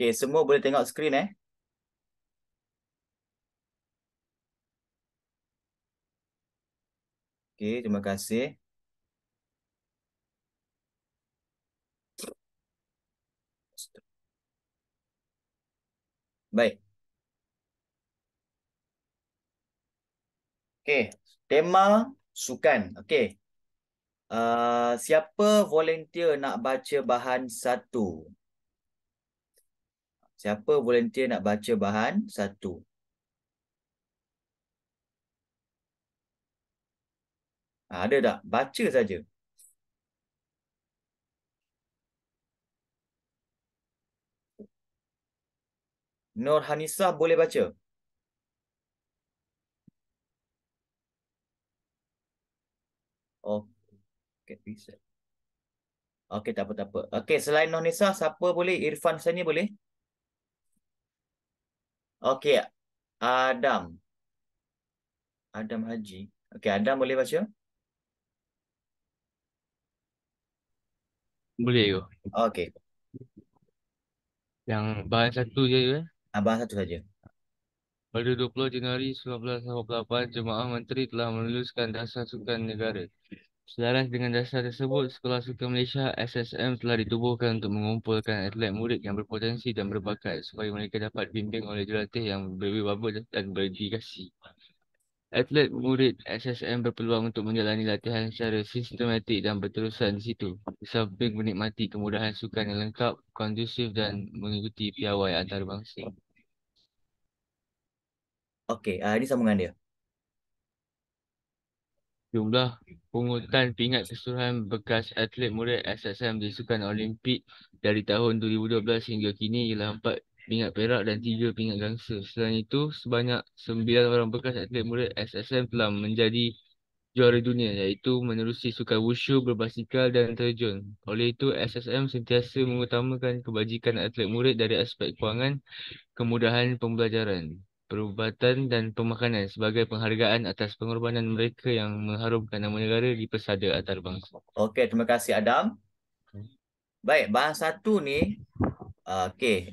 Okay, semua boleh tengok skrin eh. Okay, terima kasih. Baik. Okay, tema sukan. Okay. Uh, siapa volunteer nak baca bahan satu? Siapa volunteer nak baca bahan? Satu. Ada tak? Baca saja. Nur Hanisa boleh baca? Okay, Okey. Okay, tak apa-apa. Okay, selain Nur Hanisa, siapa boleh? Irfan Sani boleh? Okey. Adam. Adam Haji. Okey, Adam boleh baca? Boleh ke? Okey. Yang bahan satu je ke? Eh. Ah, bahan satu saja. Pada 20 Januari 1988, Jemaah Menteri telah meluluskan dasar sukan negara. Selaras dengan dasar tersebut, Sekolah Suka Malaysia SSM telah ditubuhkan untuk mengumpulkan atlet murid yang berpotensi dan berbakat supaya mereka dapat bimbing oleh jurulatih yang berwibawa dan berdedikasi. Atlet murid SSM berpeluang untuk menjalani latihan secara sistematik dan berterusan di situ sambil menikmati kemudahan sukan yang lengkap, kondusif dan mengikuti piawai antarabangsa Okey, uh, ini sambungan dia Jumlah pungutan pingat keseluruhan bekas atlet murid SSM di Sukan Olimpik dari tahun 2012 hingga kini ialah 4 pingat perak dan 3 pingat gangsa. Selain itu, sebanyak 9 orang bekas atlet murid SSM telah menjadi juara dunia iaitu menerusi sukan wushu, berbasikal dan terjun. Oleh itu, SSM sentiasa mengutamakan kebajikan atlet murid dari aspek kewangan, kemudahan pembelajaran perubatan dan pemakanan sebagai penghargaan atas pengorbanan mereka yang mengharumkan nama negara di pesada antarabangsa. Okey, terima kasih Adam. Baik, bahan satu ni, ah, okey.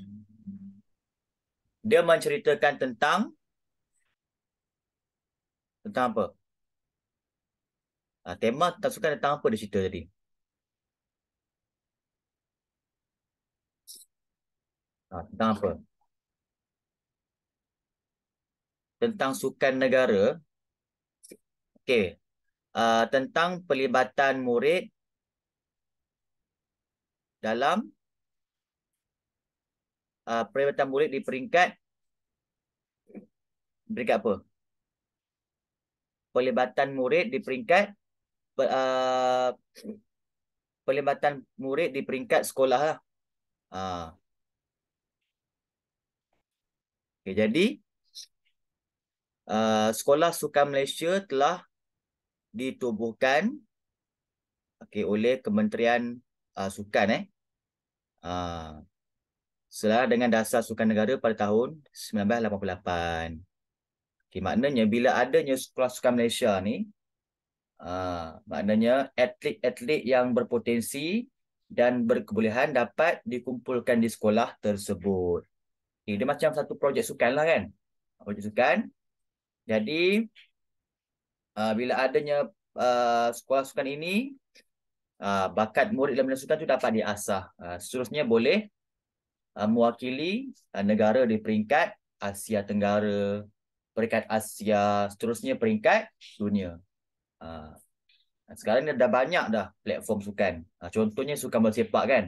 Dia menceritakan tentang tentang apa? Uh, tema tak suka tentang apa dia cerita tadi? Uh, tentang apa? tentang sukan negara. Okey. Uh, tentang pelibatan murid dalam uh, pelibatan murid di peringkat peringkat apa? Pelibatan murid di peringkat uh, pelibatan murid di peringkat sekolah lah. Uh. Ah. Okay, jadi uh, Sekolah Sukan Malaysia telah ditubuhkan okay, oleh Kementerian uh, Sukan eh. Uh, eh, selaras dengan dasar sukan negara pada tahun 1988. Okay, maknanya bila adanya Sekolah Sukan Malaysia ni, uh, maknanya atlet-atlet yang berpotensi dan berkebolehan dapat dikumpulkan di sekolah tersebut. Okay, dia macam satu projek sukan lah kan. Projek sukan jadi uh, bila adanya uh, sekolah sukan ini uh, bakat murid dalam sukan itu dapat diasah. Uh, seterusnya boleh uh, mewakili uh, negara di peringkat Asia Tenggara, peringkat Asia, seterusnya peringkat dunia. Uh, sekarang ni dah banyak dah platform sukan. Uh, contohnya sukan bola sepak kan.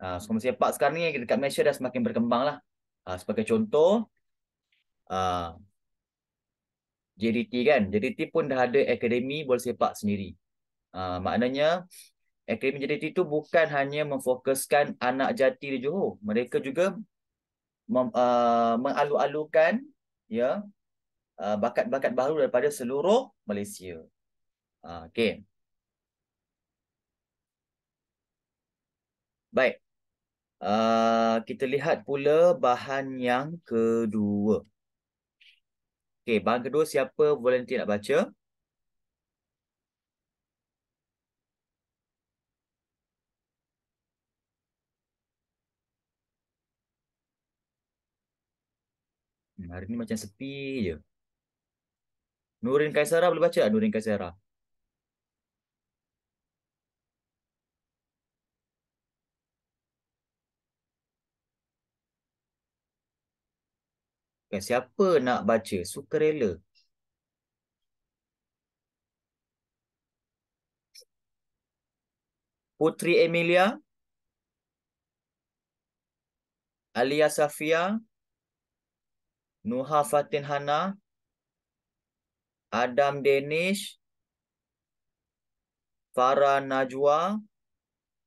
Uh, sukan bersepak sekarang ni dekat Malaysia dah semakin berkembang lah. Uh, sebagai contoh, uh, JDT kan. JDT pun dah ada akademi bola sepak sendiri. Uh, maknanya akademi JDT tu bukan hanya memfokuskan anak jati di Johor. Mereka juga mem, uh, mengalu-alukan ya yeah, uh, bakat-bakat baru daripada seluruh Malaysia. Uh, ah, okay. Baik. Uh, kita lihat pula bahan yang kedua. Okey, bahan kedua siapa volunteer nak baca? Hmm, hari ni macam sepi je. Nurin Kaisara boleh baca tak Nurin Kaisara? Kan? Siapa nak baca sukarela? Putri Emilia, Alia Safia, Nuha Fatin Hana, Adam Danish, Farah Najwa,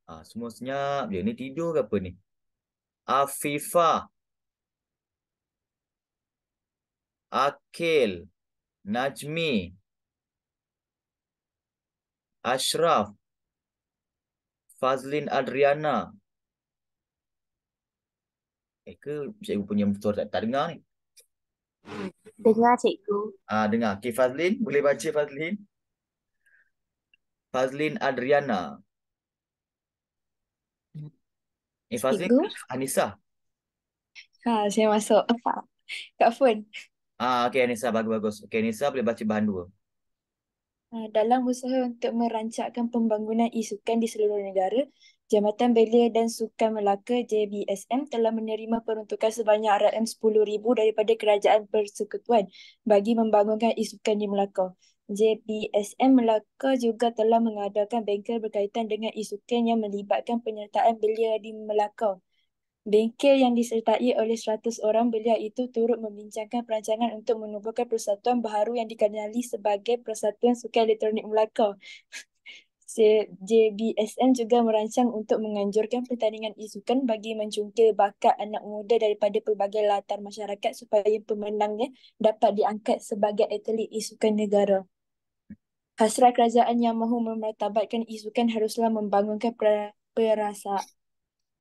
ah, semua senyap dia. Ni tidur ke apa ni? Afifah, Akil, Najmi, Ashraf, Fazlin Adriana. Eh ke cikgu punya motor tak, tak dengar ni? Dengar cikgu. Ah dengar. Okay Fazlin, boleh baca Fazlin? Fazlin Adriana. Eh Fazlin, Anissa. Ha, saya masuk. Apa? Kak Fun. Ah, okay Anissa, bagus-bagus. Okay Anissa boleh baca bahan dua. Ah, dalam usaha untuk merancangkan pembangunan isukan di seluruh negara, Jabatan Belia dan Sukan Melaka JBSM telah menerima peruntukan sebanyak RM10,000 daripada Kerajaan Persekutuan bagi membangunkan isukan di Melaka. JBSM Melaka juga telah mengadakan bengkel berkaitan dengan isukan yang melibatkan penyertaan belia di Melaka. Bengkel yang disertai oleh 100 orang beliau itu turut membincangkan perancangan untuk menubuhkan persatuan baru yang dikenali sebagai Persatuan Sukan Elektronik Melaka. JBSM juga merancang untuk menganjurkan pertandingan isukan bagi mencungkil bakat anak muda daripada pelbagai latar masyarakat supaya pemenangnya dapat diangkat sebagai atlet isukan negara. Hasrat kerajaan yang mahu memertabatkan isukan haruslah membangunkan perasaan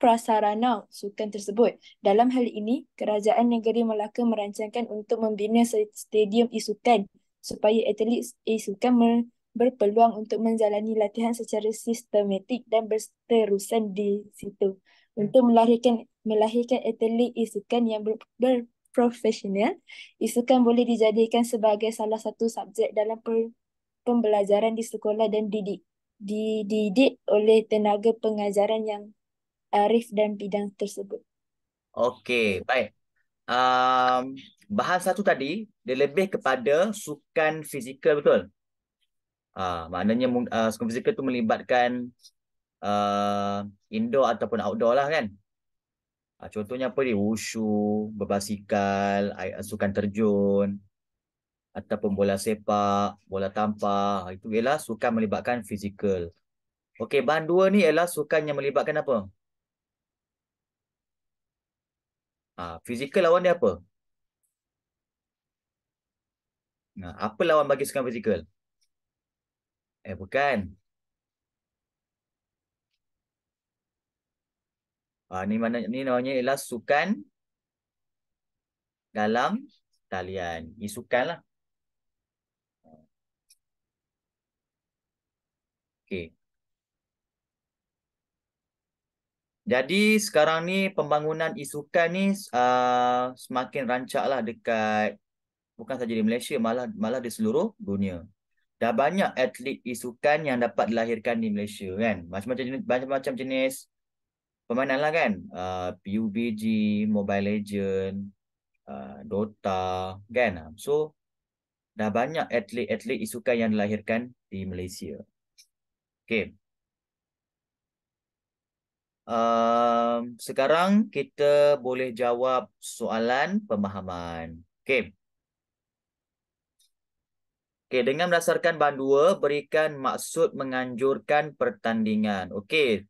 prasarana sukan tersebut. Dalam hal ini, Kerajaan Negeri Melaka merancangkan untuk membina stadium e-sukan supaya atlet e-sukan berpeluang untuk menjalani latihan secara sistematik dan berterusan di situ. Untuk melahirkan melahirkan atlet e-sukan yang ber, ber profesional, isukan boleh dijadikan sebagai salah satu subjek dalam per, pembelajaran di sekolah dan didik, didik oleh tenaga pengajaran yang arif eh, dan bidang tersebut. Okey, baik. Um, ehm, bahan satu tadi, dia lebih kepada sukan fizikal betul? Uh, maknanya uh, sukan fizikal tu melibatkan uh, indoor ataupun outdoor lah kan? Uh, contohnya apa ni? Wushu, berbasikal, sukan terjun, ataupun bola sepak, bola tampak. Ah, itu ialah sukan melibatkan fizikal. Okey, bahan dua ni ialah sukan yang melibatkan apa? Ha, fizikal lawan dia apa? Ha, apa lawan bagi sukan fizikal? Eh, bukan. Ha, ni mana ni namanya ialah sukan dalam talian. Ini sukan lah. Okay. Jadi sekarang ni pembangunan isukan ni uh, semakin rancak lah dekat bukan saja di Malaysia malah malah di seluruh dunia. Dah banyak atlet isukan yang dapat dilahirkan di Malaysia kan. Macam-macam jenis, macam-macam jenis permainan lah kan. Uh, PUBG, Mobile Legend, uh, Dota kan. So dah banyak atlet-atlet isukan yang dilahirkan di Malaysia. Okay. Um, sekarang kita boleh jawab soalan pemahaman. Okey. Okey, dengan berdasarkan bahan dua, berikan maksud menganjurkan pertandingan. Okey.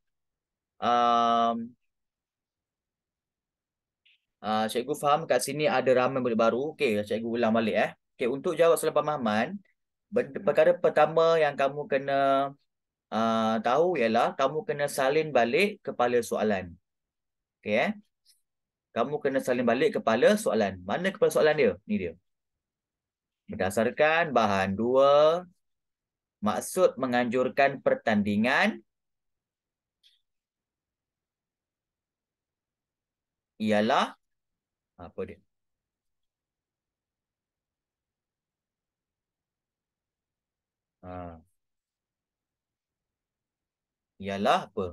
Um, uh, cikgu faham kat sini ada ramai murid baru. Okey, cikgu ulang balik eh. Okey, untuk jawab soalan pemahaman, perkara pertama yang kamu kena uh, tahu ialah kamu kena salin balik kepala soalan. Okay, eh? Kamu kena salin balik kepala soalan. Mana kepala soalan dia? Ini dia. Berdasarkan bahan dua, maksud menganjurkan pertandingan ialah apa dia? Ah. Uh ialah apa?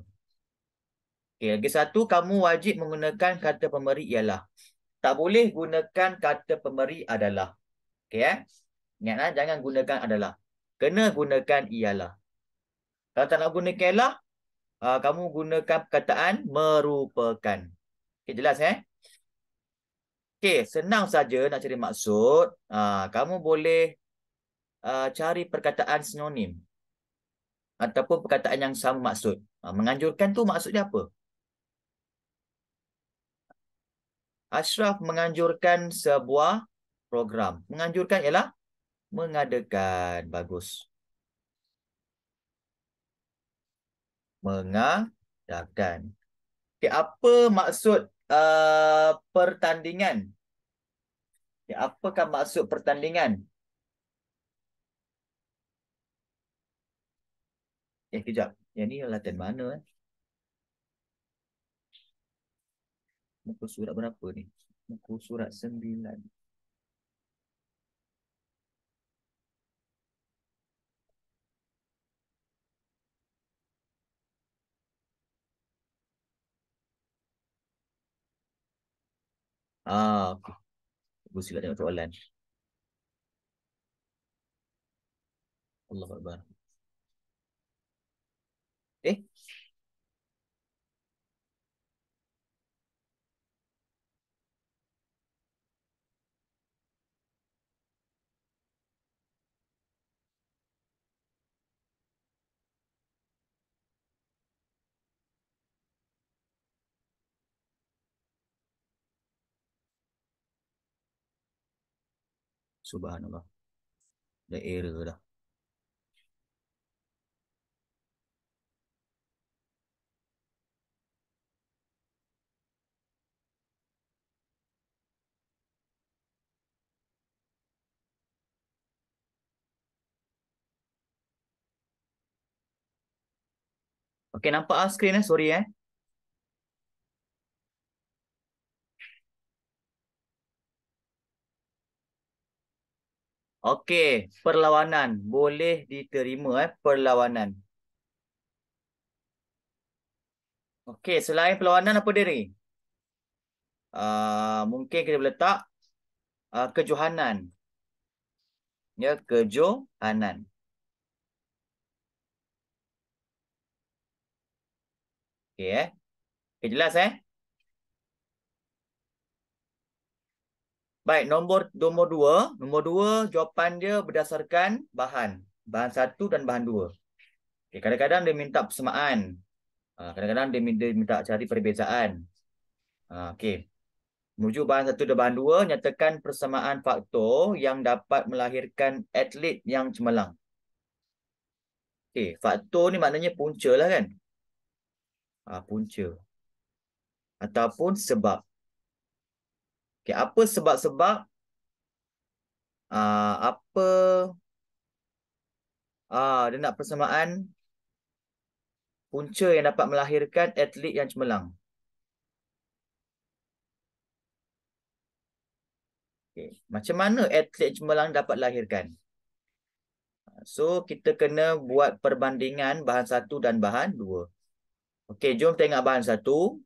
Okey, lagi satu kamu wajib menggunakan kata pemberi ialah. Tak boleh gunakan kata pemberi adalah. Okey eh? Ingatlah eh? jangan gunakan adalah. Kena gunakan ialah. Kalau tak nak gunakan ialah, uh, kamu gunakan perkataan merupakan. Okey, jelas eh? Okey, senang saja nak cari maksud, uh, kamu boleh uh, cari perkataan sinonim ataupun perkataan yang sama maksud. Ha, menganjurkan tu maksudnya apa? Ashraf menganjurkan sebuah program. Menganjurkan ialah mengadakan. Bagus. Mengadakan. Okay, apa maksud uh, pertandingan? Okay, apakah maksud pertandingan? Eh kejap. Yang ni Latin hmm. mana eh? Muka surat berapa ni? Muka surat sembilan. Ah, okay. Aku silap tengok soalan. Allah Akbar. Subhanallah. the error dah. Okay, nampak ah screen eh? Sorry eh. Okey, perlawanan boleh diterima eh perlawanan. Okey, selain perlawanan apa dia Uh, mungkin kita boleh letak uh, kejohanan. Ya, kejohanan. Okey eh. Okay, jelas eh? Baik, nombor nombor dua. Nombor dua, jawapan dia berdasarkan bahan. Bahan satu dan bahan dua. Kadang-kadang okay, dia minta persamaan. Ah, kadang-kadang dia, dia minta cari perbezaan. Ah, okey. Menuju bahan satu dan bahan dua, nyatakan persamaan faktor yang dapat melahirkan atlet yang cemerlang. Okey, faktor ni maknanya punca lah kan? Ha, punca. Ataupun sebab. Okay, apa sebab-sebab? Uh, apa? Uh, dia nak persamaan punca yang dapat melahirkan atlet yang cemerlang. Okay. Macam mana atlet cemerlang dapat lahirkan? So, kita kena buat perbandingan bahan satu dan bahan dua. Okay, jom tengok bahan satu.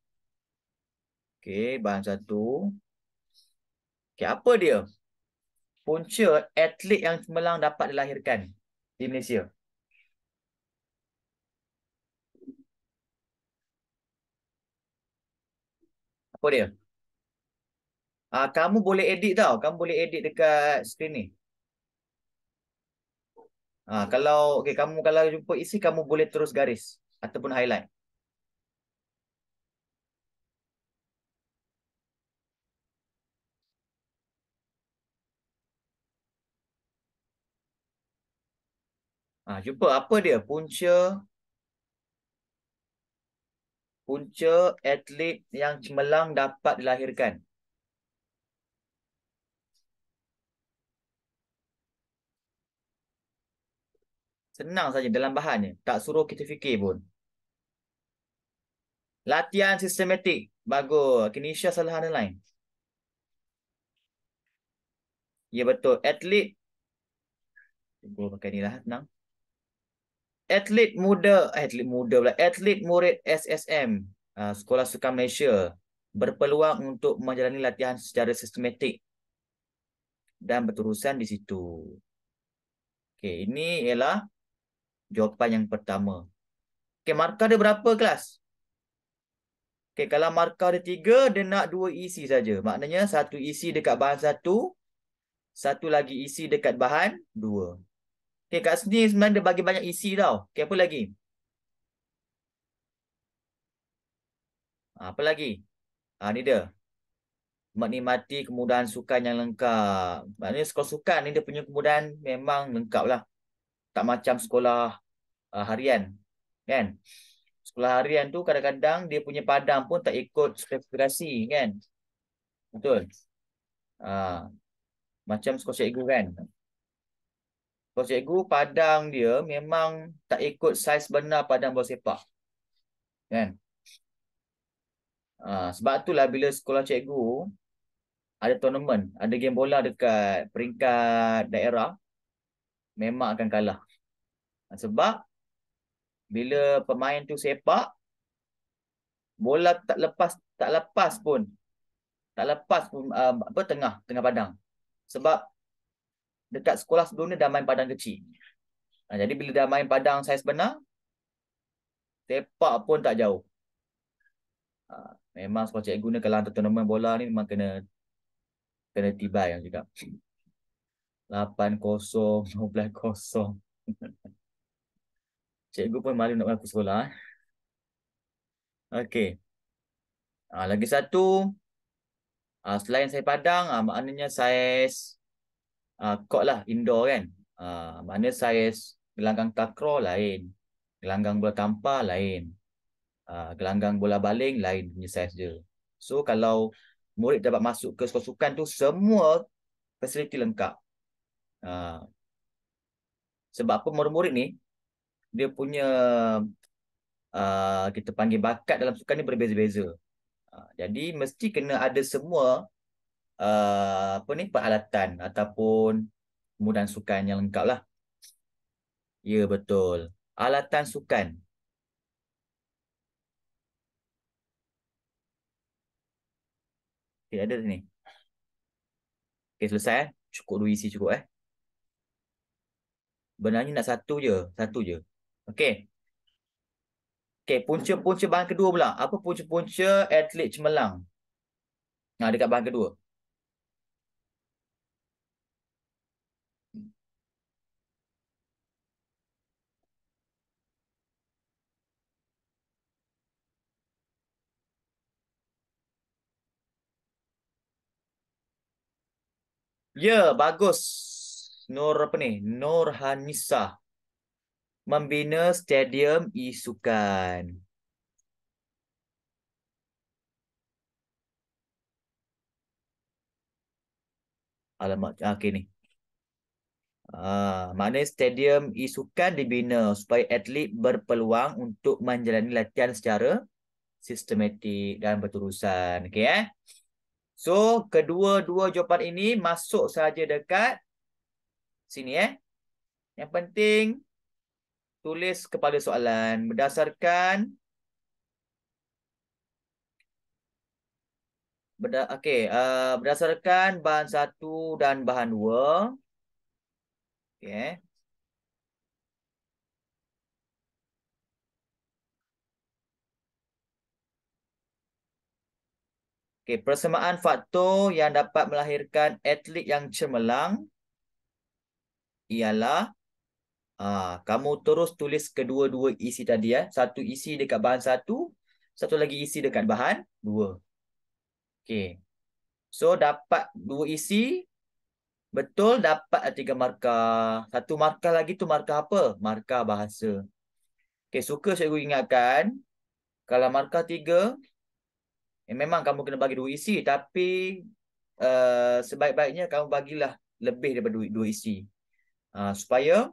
Okay, bahan satu. Okey, apa dia? Punca atlet yang cemerlang dapat dilahirkan di Malaysia. Apa dia? Ah, kamu boleh edit tau. Kamu boleh edit dekat skrin ni. Ah, kalau okay, kamu kalau jumpa isi, kamu boleh terus garis ataupun highlight. Ha, cuba apa dia? Punca punca atlet yang cemerlang dapat dilahirkan. Senang saja dalam bahannya. Tak suruh kita fikir pun. Latihan sistematik. Bagus. Kinesia salah ada lain. Ya betul. Atlet. Gue pakai ni lah. Senang atlet muda atlet muda pula atlet murid SSM uh, ah, Sekolah Sukan Malaysia berpeluang untuk menjalani latihan secara sistematik dan berterusan di situ. Okey, ini ialah jawapan yang pertama. Okey, markah dia berapa kelas? Okey, kalau markah dia tiga, dia nak dua isi saja. Maknanya satu isi dekat bahan satu, satu lagi isi dekat bahan dua. Okay, kat sini sebenarnya dia bagi banyak isi tau. Okay, apa lagi? Ah, apa lagi? Ha, ni dia. Menikmati kemudahan sukan yang lengkap. Maknanya sekolah sukan ni dia punya kemudahan memang lengkap lah. Tak macam sekolah uh, harian. Kan? Sekolah harian tu kadang-kadang dia punya padang pun tak ikut spesifikasi kan? Betul? Ha, macam sekolah cikgu kan? Bos cikgu padang dia memang tak ikut saiz benar padang bola sepak. Kan? Ha, sebab itulah bila sekolah cikgu ada tournament, ada game bola dekat peringkat daerah, memang akan kalah. Ah, sebab bila pemain tu sepak, bola tak lepas tak lepas pun. Tak lepas pun uh, apa tengah, tengah padang. Sebab dekat sekolah sebelum ni dah main padang kecil. Ha, jadi bila dah main padang saiz benar, tepak pun tak jauh. Ha, memang sebab cikgu ni kalau hantar tournament bola ni memang kena kena tiba yang juga. 8-0, 12-0. cikgu pun malu nak aku sekolah. Eh. Okay. Ha, lagi satu. Ha, selain saya padang, ha, maknanya saiz... Size Ah, court lah indoor kan. Uh, mana saiz gelanggang takro lain, gelanggang bola tampar lain. Uh, gelanggang bola baling lain punya saiz dia. So kalau murid dapat masuk ke sekolah sukan tu semua fasiliti lengkap. Uh, sebab apa murid-murid ni dia punya uh, kita panggil bakat dalam sukan ni berbeza-beza. Uh, jadi mesti kena ada semua Uh, apa ni peralatan ataupun kemudahan sukan yang lengkap lah. Ya betul. Alatan sukan. Okey ada sini. Okay selesai eh. Cukup dua isi cukup eh. Benarnya nak satu je. Satu je. Okay. Okay punca-punca bahan kedua pula. Apa punca-punca atlet cemelang? Nah, ha, dekat bahan kedua. Ya, bagus. Nur apa ni? Nur Hanisa. Membina stadium isukan. Alamak, ah, okey ni. Ah, maknanya stadium isukan dibina supaya atlet berpeluang untuk menjalani latihan secara sistematik dan berterusan. Okey eh? So, kedua-dua jawapan ini masuk saja dekat sini eh. Yang penting tulis kepala soalan berdasarkan Berda okey, uh, eh, berdasarkan bahan satu dan bahan dua. Okey. Eh. Okey, persamaan faktor yang dapat melahirkan atlet yang cemerlang ialah aa, ah, kamu terus tulis kedua-dua isi tadi ya. Satu isi dekat bahan satu, satu lagi isi dekat bahan dua. Okay, So dapat dua isi betul dapat lah tiga markah. Satu markah lagi tu markah apa? Markah bahasa. Okay suka saya ingatkan kalau markah tiga, Eh, memang kamu kena bagi dua isi tapi uh, sebaik-baiknya kamu bagilah lebih daripada dua, dua isi. Uh, supaya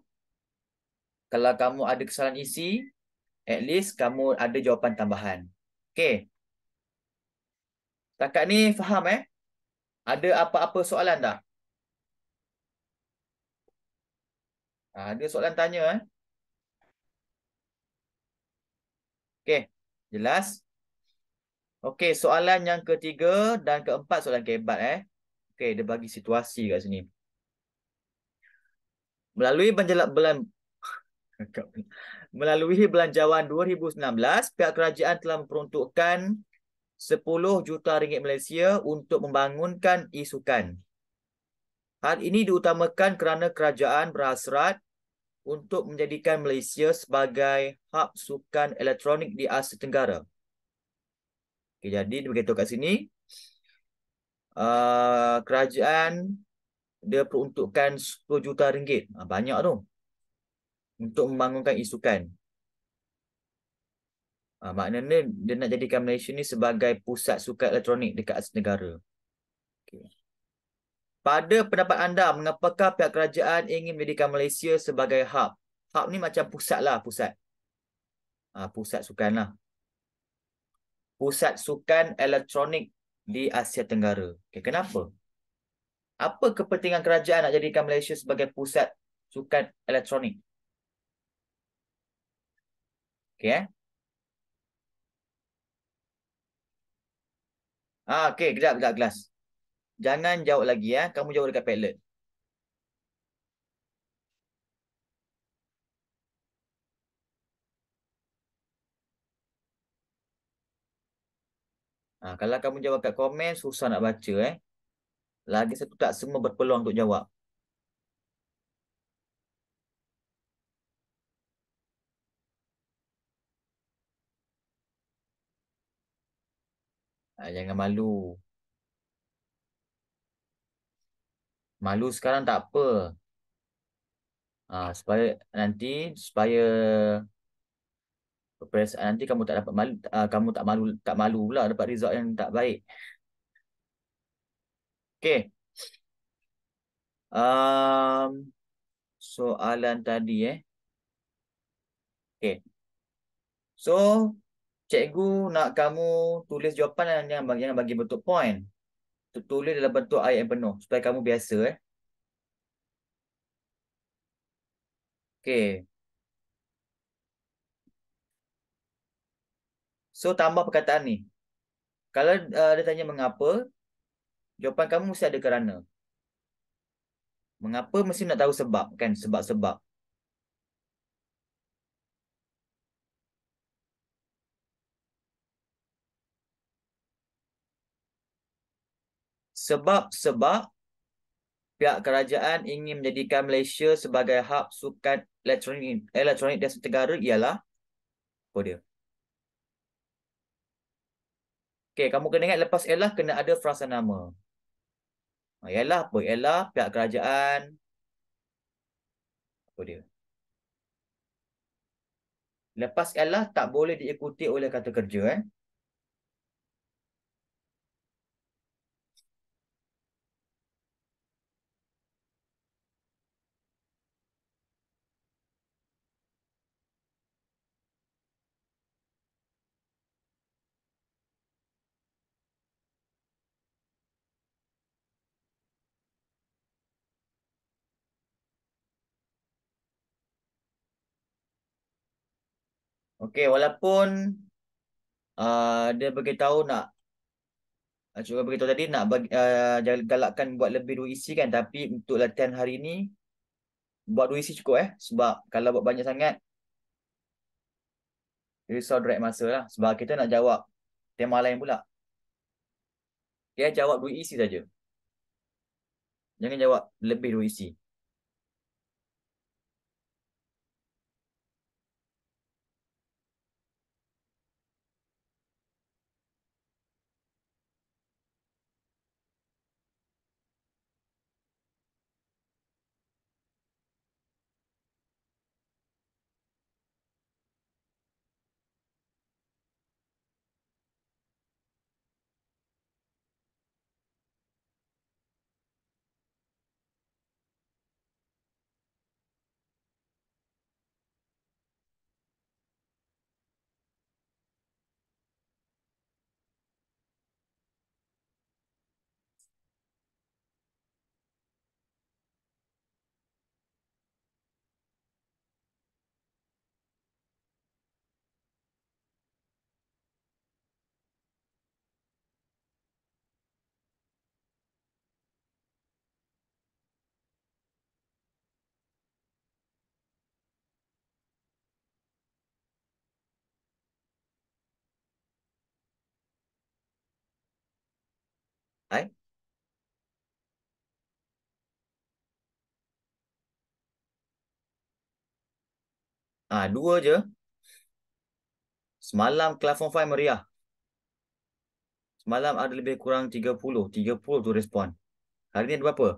kalau kamu ada kesalahan isi, at least kamu ada jawapan tambahan. Okay. Takat ni faham eh? Ada apa-apa soalan tak? Ah, ada soalan tanya eh? Okay. Jelas? Jelas? Okey, soalan yang ketiga dan keempat soalan kebat eh. Okey, dia bagi situasi kat sini. Melalui penjelak belan melalui belanjawan 2019, pihak kerajaan telah memperuntukkan 10 juta ringgit Malaysia untuk membangunkan isukan. Hal ini diutamakan kerana kerajaan berhasrat untuk menjadikan Malaysia sebagai hub sukan elektronik di Asia Tenggara. Okay, jadi dia beritahu kat sini uh, kerajaan dia peruntukkan 10 juta ringgit. Uh, banyak tu. Untuk membangunkan isukan. Uh, maknanya dia nak jadikan Malaysia ni sebagai pusat sukan elektronik dekat atas negara. Okay. Pada pendapat anda, mengapakah pihak kerajaan ingin menjadikan Malaysia sebagai hub? Hub ni macam pusat lah, pusat. Uh, pusat sukan lah pusat sukan elektronik di Asia Tenggara. Okay, kenapa? Apa kepentingan kerajaan nak jadikan Malaysia sebagai pusat sukan elektronik? Okay, eh? Ah, okay, kejap, kejap, kelas. Jangan jawab lagi, ya. Eh? Kamu jawab dekat Padlet. Ha, kalau kamu jawab kat komen, susah nak baca eh. Lagi satu tak semua berpeluang untuk jawab. Ha, jangan malu. Malu sekarang tak apa. Ha, supaya nanti, supaya perasaan nanti kamu tak dapat malu uh, kamu tak malu tak malu pula dapat result yang tak baik. Okey. Um, soalan tadi eh. Okey. So cikgu nak kamu tulis jawapan yang yang bagi, yang bagi bentuk point. Tulis dalam bentuk ayat yang penuh supaya kamu biasa eh. Okey. So tambah perkataan ni. Kalau uh, dia tanya mengapa, jawapan kamu mesti ada kerana. Mengapa mesti nak tahu sebab kan? Sebab-sebab. Sebab-sebab pihak kerajaan ingin menjadikan Malaysia sebagai hub sukan elektronik, elektronik dan setegara ialah kodil. Oh Okay, kamu kena ingat lepas ialah kena ada frasa nama. Ialah ha, apa? Ialah pihak kerajaan. Apa dia? Lepas ialah tak boleh diikuti oleh kata kerja. Eh? Okey, walaupun uh, dia beritahu nak uh, cuba beritahu tadi nak bagi, uh, galakkan buat lebih dua isi kan tapi untuk latihan hari ni buat dua isi cukup eh sebab kalau buat banyak sangat risau drag masa lah sebab kita nak jawab tema lain pula. Okey, jawab dua isi saja. Jangan jawab lebih dua isi. 来。Ah, ha, dua je. Semalam Kelafon 5 Maria. Semalam ada lebih kurang 30. 30 tu respon. Hari ni ada berapa?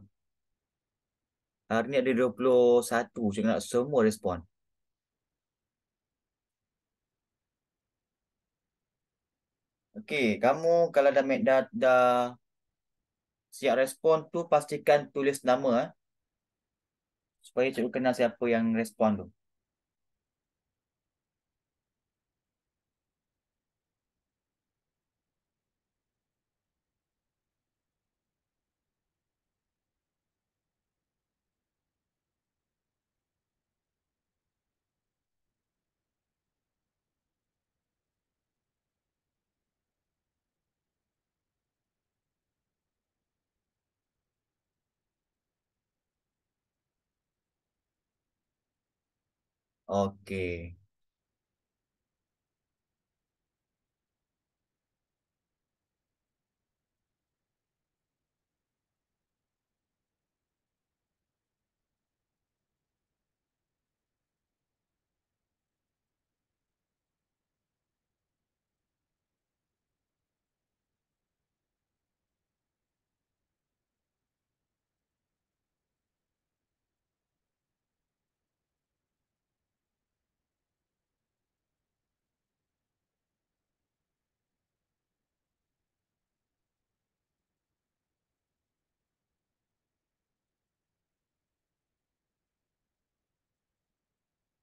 Hari ni ada 21. Cikgu nak semua respon. Okey, kamu kalau dah, dah, dah siap respon tu pastikan tulis nama eh. supaya cikgu kenal siapa yang respon tu. Okay.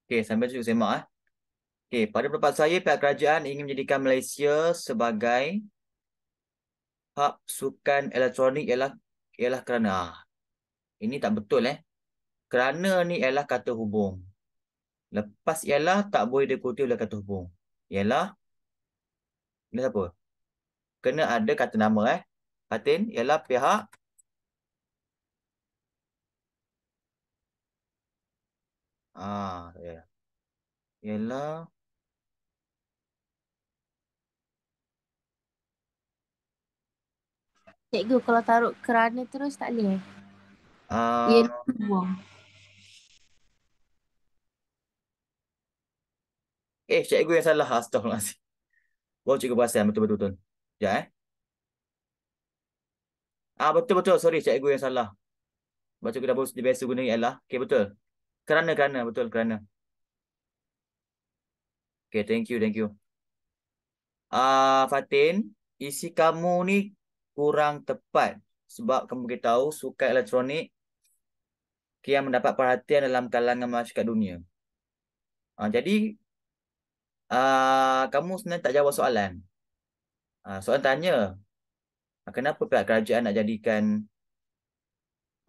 Okey, sambil tu semak. Eh. Okey, pada pendapat saya, pihak kerajaan ingin menjadikan Malaysia sebagai hub sukan elektronik ialah ialah kerana. Ah, ini tak betul eh. Kerana ni ialah kata hubung. Lepas ialah tak boleh dikutip oleh kata hubung. Ialah. Ini apa? Kena ada kata nama eh. Patin ialah pihak Ah, ya. Ialah Cikgu kalau taruh kerana terus tak boleh. Ah. Ya, buang. Eh, cikgu yang salah. Astagfirullahalazim. Wow, cikgu perasan betul-betul. Sekejap ya, eh. Ah, betul-betul. Sorry, cikgu yang salah. Baca kita biasa guna ialah. Okay, betul. Kerana, kerana. Betul, kerana. Okay, thank you, thank you. Ah uh, Fatin, isi kamu ni kurang tepat sebab kamu beritahu suka elektronik kian mendapat perhatian dalam kalangan masyarakat dunia. Uh, jadi, uh, kamu sebenarnya tak jawab soalan. Uh, soalan tanya, kenapa pihak kerajaan nak jadikan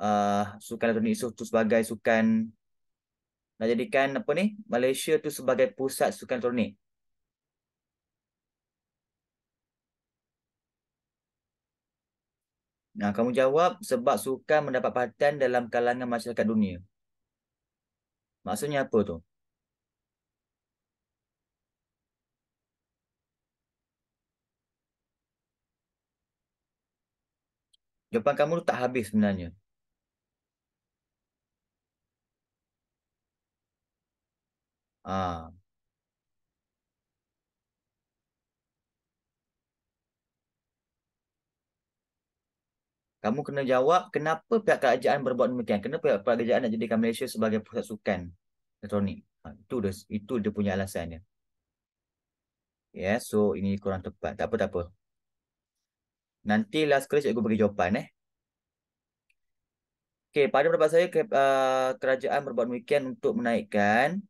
uh, sukan elektronik itu sebagai sukan nak jadikan apa ni Malaysia tu sebagai pusat sukan elektronik. Nah, kamu jawab sebab sukan mendapat perhatian dalam kalangan masyarakat dunia. Maksudnya apa tu? Jawapan kamu tu tak habis sebenarnya. 啊。Kamu kena jawab kenapa pihak kerajaan berbuat demikian. Kenapa pihak kerajaan nak jadikan Malaysia sebagai pusat sukan elektronik. Ha, itu, dia, itu dia punya alasannya. Yeah, so ini kurang tepat. Tak apa, tak apa. Nanti last kali aku bagi jawapan. Eh. Okay, pada pendapat saya, uh, kerajaan berbuat demikian untuk menaikkan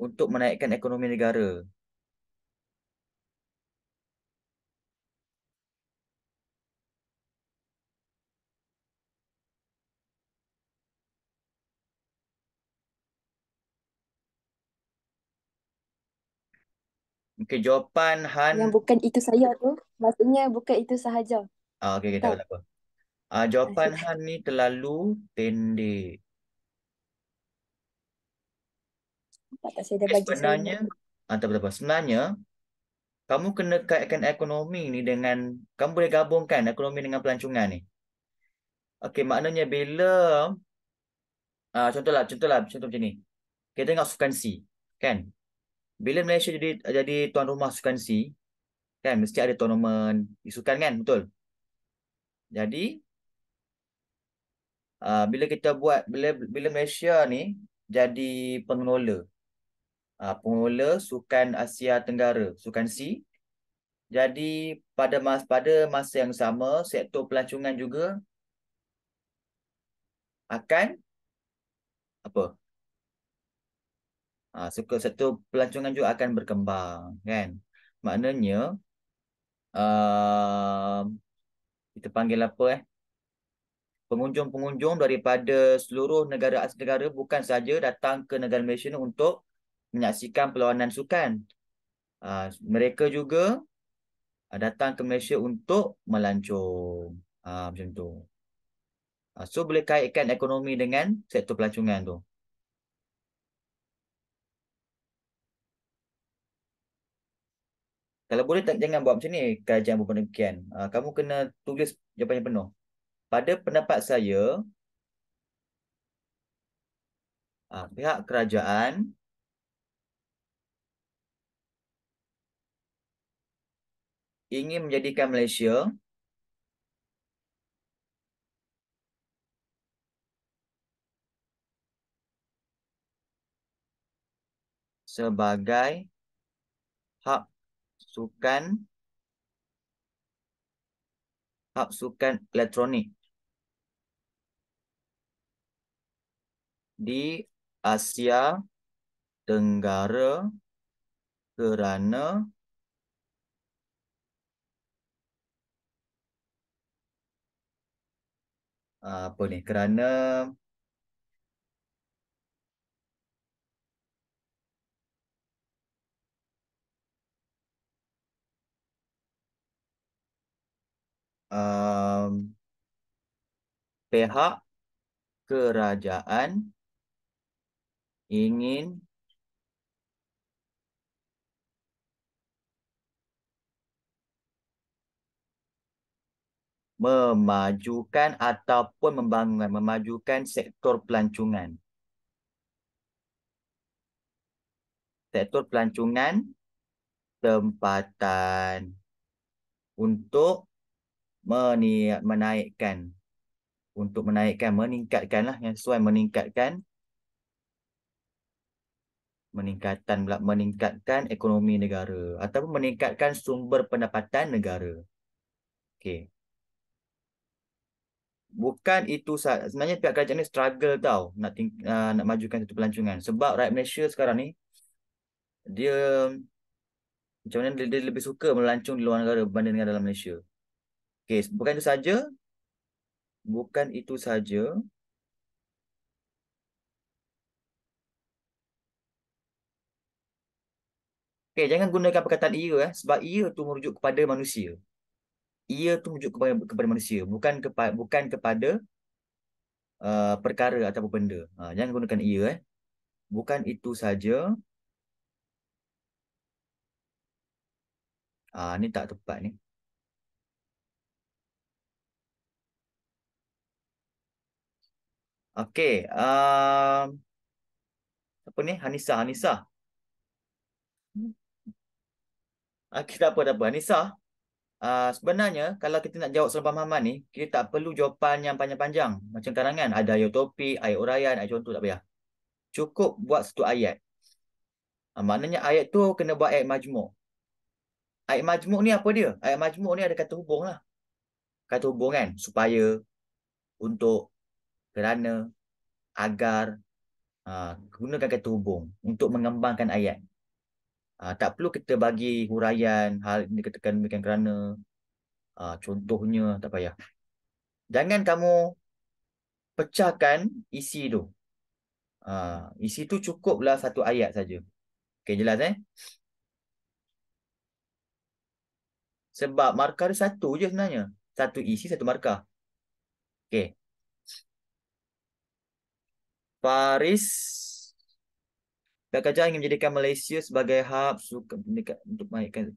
untuk menaikkan ekonomi negara. Okay, jawapan Han. Yang bukan itu saya tu, maksudnya bukan itu sahaja. Ah, okey, okay, tak apa. Ah, jawapan Han ni terlalu pendek. Tak, tak saya dah sebenarnya, ah, sebenarnya, kamu kena kaitkan ekonomi ni dengan, kamu boleh gabungkan ekonomi dengan pelancongan ni. Okey, maknanya bila, ah, contohlah, contohlah, contoh macam ni. Kita tengok sukan C, kan? Bila Malaysia jadi jadi tuan rumah sukan C, kan? Mesti ada tournament di sukan, kan? Betul? Jadi, uh, bila kita buat, bila, bila Malaysia ni jadi pengelola, uh, Ah, pengelola Sukan Asia Tenggara, Sukan C. Jadi pada masa pada masa yang sama, sektor pelancongan juga akan apa? Ah, ha, suka satu pelancongan juga akan berkembang, kan? Maknanya uh, kita panggil apa eh? Pengunjung-pengunjung daripada seluruh negara-negara bukan saja datang ke negara Malaysia untuk menyaksikan perlawanan sukan. Ah, mereka juga ah, datang ke Malaysia untuk melancong. Ah, macam tu. So boleh kaitkan ekonomi dengan sektor pelancongan tu. Kalau boleh tak jangan buat macam ni kerajaan berpendidikan. Kamu kena tulis jawapan yang penuh. Pada pendapat saya, pihak kerajaan ingin menjadikan Malaysia sebagai hak sukan hak sukan elektronik di Asia Tenggara kerana apa ni kerana um, pihak kerajaan ingin memajukan ataupun membangun, memajukan sektor pelancongan. Sektor pelancongan tempatan untuk menaikkan untuk menaikkan meningkatkanlah yang sesuai meningkatkan meningkatan pula meningkatkan ekonomi negara ataupun meningkatkan sumber pendapatan negara okey bukan itu sahaja. sebenarnya pihak kerajaan ni struggle tau nak think, uh, ah, nak majukan satu pelancongan sebab rakyat Malaysia sekarang ni dia macam mana dia, dia lebih suka melancung di luar negara berbanding dengan dalam Malaysia. Okey, bukan itu saja. Bukan itu saja. Okey, jangan gunakan perkataan ia eh sebab ia tu merujuk kepada manusia ia tu wujud kepada, kepada manusia bukan kepada bukan kepada uh, perkara atau benda ha, jangan gunakan ia eh bukan itu saja ah ha, ni tak tepat ni Okay, um, apa ni Hanisa Hanisa hmm. Okay, tak apa, tak apa. Anissa, Ah, sebenarnya kalau kita nak jawab soalan pemahaman ni, kita tak perlu jawapan yang panjang-panjang. Macam karangan, ada ayat topik, ayat uraian, ayat contoh tak payah. Cukup buat satu ayat. Ha, maknanya ayat tu kena buat ayat majmuk. Ayat majmuk ni apa dia? Ayat majmuk ni ada kata hubung lah. Kata hubung kan? Supaya, untuk, kerana, agar, ha, gunakan kata hubung untuk mengembangkan ayat. Uh, tak perlu kita bagi huraian hal ini dikatakan demikian kerana uh, contohnya tak payah. Jangan kamu pecahkan isi tu. Uh, isi tu cukuplah satu ayat saja. Okey jelas eh? Sebab markah tu satu je sebenarnya. Satu isi, satu markah. Okey. Paris Pihak kerajaan ingin menjadikan Malaysia sebagai hub suka untuk menaikkan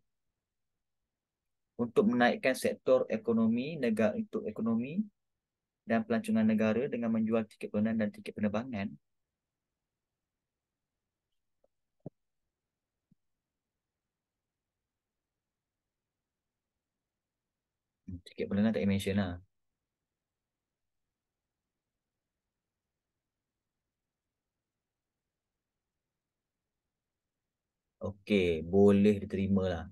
untuk menaikkan sektor ekonomi negara untuk ekonomi dan pelancongan negara dengan menjual tiket penerbangan dan tiket penerbangan. Hmm, tiket penerbangan tak mention lah. Okey, boleh diterima lah.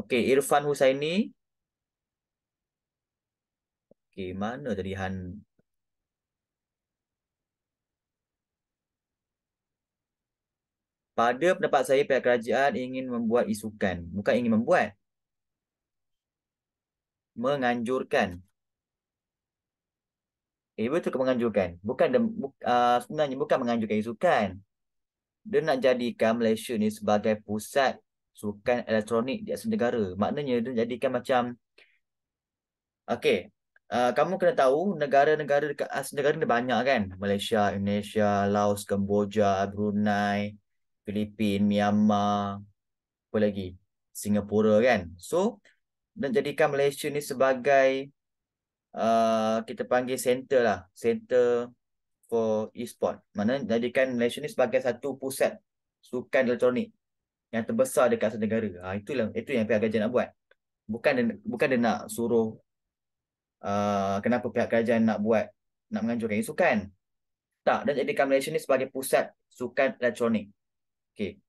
Okey, Irfan Husaini. Okey, mana tadi Han? Pada pendapat saya, pihak kerajaan ingin membuat isukan. Bukan ingin membuat. Menganjurkan. Eh, betul ke menganjurkan? Bukan, de, bu, uh, ah, sebenarnya bukan menganjurkan isukan dia nak jadikan Malaysia ni sebagai pusat sukan elektronik di asal negara. Maknanya dia jadikan macam okey, uh, kamu kena tahu negara-negara dekat asal negara ni banyak kan? Malaysia, Indonesia, Laos, Kamboja, Brunei, Filipin, Myanmar, apa lagi? Singapura kan? So, nak jadikan Malaysia ni sebagai uh, kita panggil center lah. Center for e-sport. Mana jadikan Malaysia ni sebagai satu pusat sukan elektronik yang terbesar dekat negara. Ha, itulah itu yang pihak kerajaan nak buat. Bukan bukan dia nak suruh uh, kenapa pihak kerajaan nak buat nak menganjurkan e-sukan. Tak, dan jadikan Malaysia ni sebagai pusat sukan elektronik. Okey.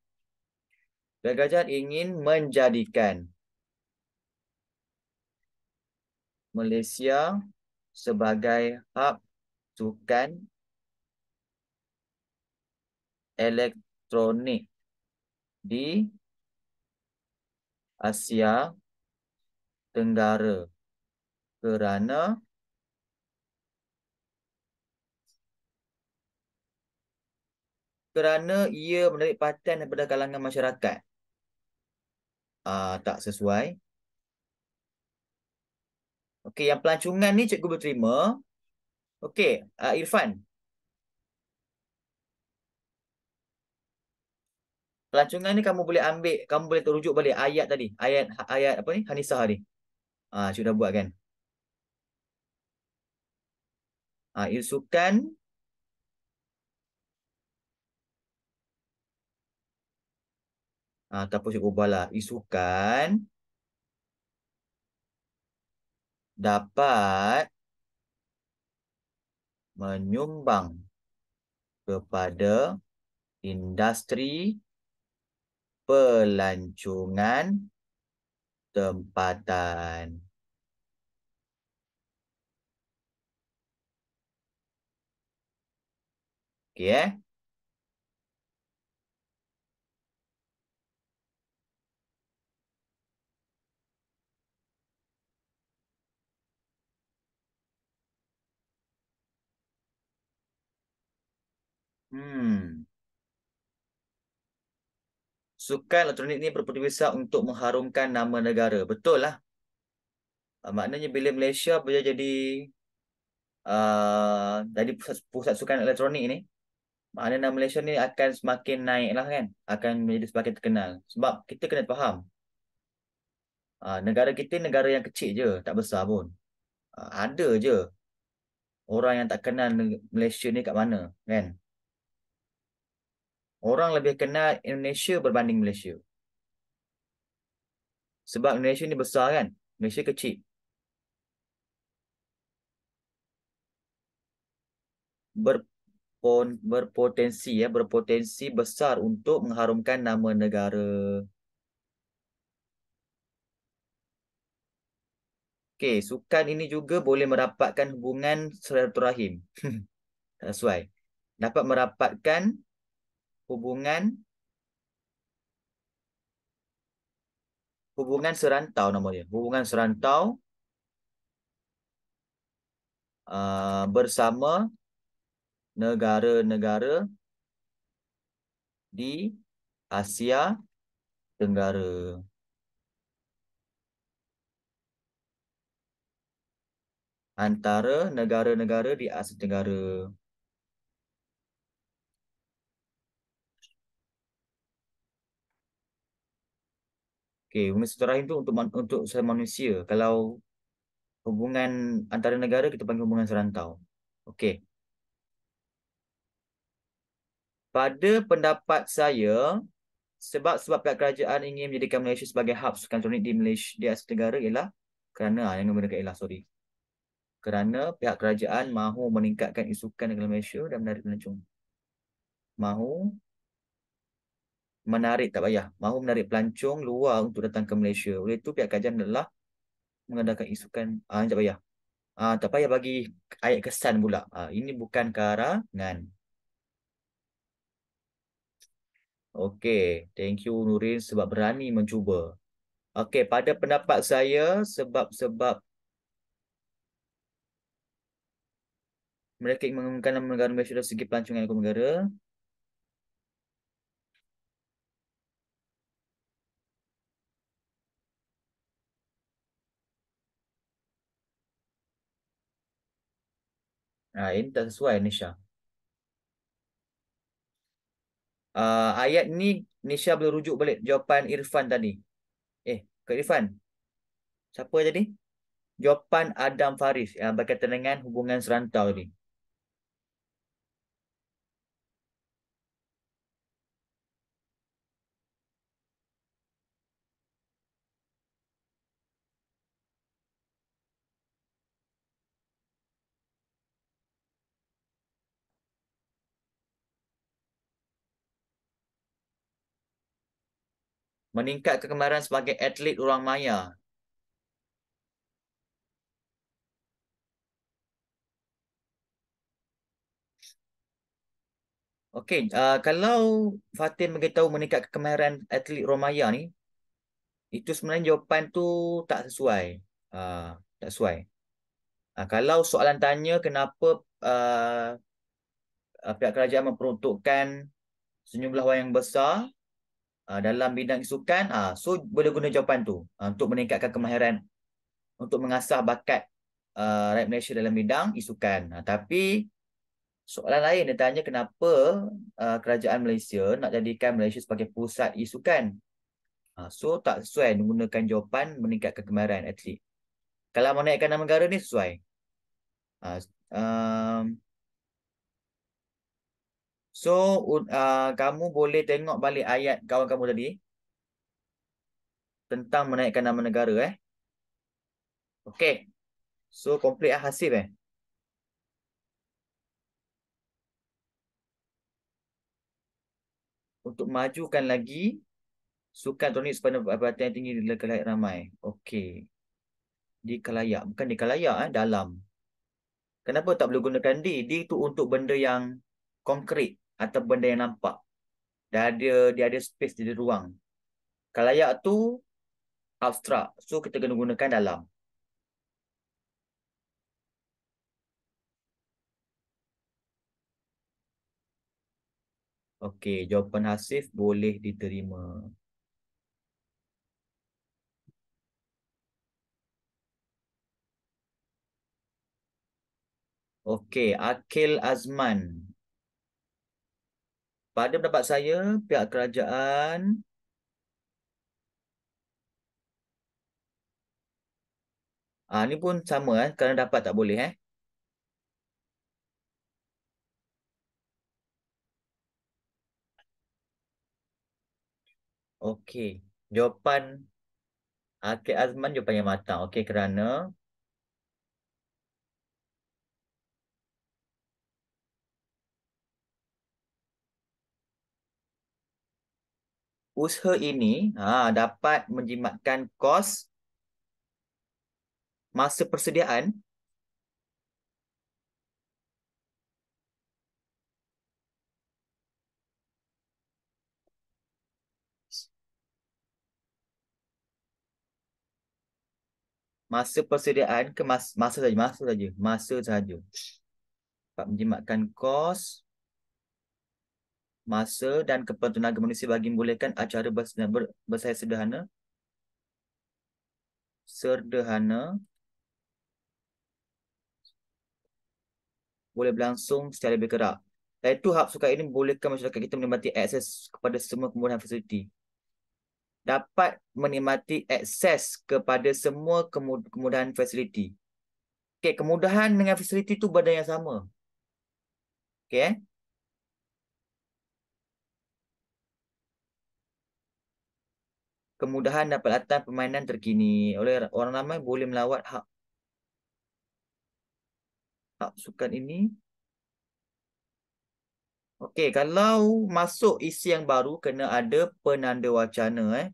Pihak kerajaan ingin menjadikan Malaysia sebagai hub sukan elektronik di Asia Tenggara kerana kerana ia menarik paten daripada kalangan masyarakat uh, tak sesuai okey yang pelancongan ni cikgu boleh terima okey uh, Irfan pelancongan ni kamu boleh ambil kamu boleh terujuk balik ayat tadi ayat ayat apa ni hanisah ni ah ha, sudah buat kan ah ha, isukan ah ha, ataupun saya ubahlah isukan dapat menyumbang kepada industri pelancongan tempatan. Okey eh. Hmm. sukan elektronik ni berpeluang besar untuk mengharumkan nama negara. Betul lah. Uh, maknanya bila Malaysia boleh jadi uh, jadi pusat, pusat sukan elektronik ni, maknanya Malaysia ni akan semakin naik lah kan. Akan menjadi semakin terkenal. Sebab kita kena faham. Uh, negara kita negara yang kecil je. Tak besar pun. Uh, ada je. Orang yang tak kenal Malaysia ni kat mana. Kan? orang lebih kenal Indonesia berbanding Malaysia. Sebab Indonesia ni besar kan? Malaysia kecil. Ber, berpotensi ya, berpotensi besar untuk mengharumkan nama negara. Okey, sukan ini juga boleh merapatkan hubungan silaturahim. That's Sesuai. Dapat merapatkan hubungan hubungan serantau nama dia hubungan serantau uh, bersama negara-negara di Asia Tenggara antara negara-negara di Asia Tenggara Okay, hubungan silaturahim tu untuk untuk sesama manusia. Kalau hubungan antara negara kita panggil hubungan serantau. Okay. Pada pendapat saya, sebab sebab pihak kerajaan ingin menjadikan Malaysia sebagai hub sukan elektronik di Malaysia di Asia Tenggara ialah kerana ah yang benar ialah sorry. Kerana pihak kerajaan mahu meningkatkan isukan dalam Malaysia dan menarik pelancong. Mahu menarik tak payah. Mahu menarik pelancong luar untuk datang ke Malaysia. Oleh itu pihak kajian adalah mengadakan isukan ah tak payah. Ah tak payah bagi ayat kesan pula. Ah ini bukan karangan. Okey, thank you Nurin sebab berani mencuba. Okey, pada pendapat saya sebab-sebab mereka ingin mengumumkan nama negara Malaysia dari segi pelancongan ekonomi negara Ha, ini tak sesuai Nisha. Uh, ah, ayat ni Nisha boleh rujuk balik jawapan Irfan tadi. Eh, Kak Irfan. Siapa tadi? Jawapan Adam Faris yang berkaitan dengan hubungan serantau tadi. meningkat kegemaran sebagai atlet orang maya. Okey, uh, kalau Fatin tahu meningkat kegemaran atlet orang maya ni, itu sebenarnya jawapan tu tak sesuai. Uh, tak sesuai. Uh, kalau soalan tanya kenapa uh, uh pihak kerajaan memperuntukkan sejumlah wayang besar Ah, dalam bidang sukan uh, ah, so boleh guna jawapan tu uh, untuk meningkatkan kemahiran untuk mengasah bakat uh, rakyat Malaysia dalam bidang isukan uh, tapi soalan lain dia tanya kenapa uh, kerajaan Malaysia nak jadikan Malaysia sebagai pusat isukan uh, so tak sesuai menggunakan jawapan meningkatkan kemahiran atlet kalau menaikkan nama negara ni sesuai uh, um, So uh, kamu boleh tengok balik ayat kawan kamu tadi tentang menaikkan nama negara eh. Okey. So complete lah hasil eh. Untuk majukan lagi sukan tonik sepanjang perhatian tinggi di kelayak ramai. Okey. Di kelayak. Bukan di kelayak eh. Dalam. Kenapa tak boleh gunakan di? Di tu untuk benda yang konkret atau benda yang nampak. Dia ada, dia ada space, dia ada ruang. Kalayak tu abstrak. So kita kena gunakan dalam. Okey, jawapan Hasif boleh diterima. Okey, Akil Azman pada pendapat saya pihak kerajaan ah ni pun sama eh kerana dapat tak boleh eh okey jawapan Akhir Azman jawapan yang matang. Okey kerana usaha ini ha, dapat menjimatkan kos masa persediaan masa persediaan ke masa saja masa saja masa saja dapat menjimatkan kos masa dan kepentingan manusia bagi membolehkan acara bersaya sederhana sederhana boleh berlangsung secara lebih kerap. Iaitu hak suka ini membolehkan masyarakat kita menikmati akses kepada semua kemudahan fasiliti. Dapat menikmati akses kepada semua kemudahan fasiliti. Okay, kemudahan dengan fasiliti itu benda yang sama. Okay, eh? kemudahan dan peralatan permainan terkini. Oleh orang ramai boleh melawat hak hak sukan ini. Okey, kalau masuk isi yang baru kena ada penanda wacana eh.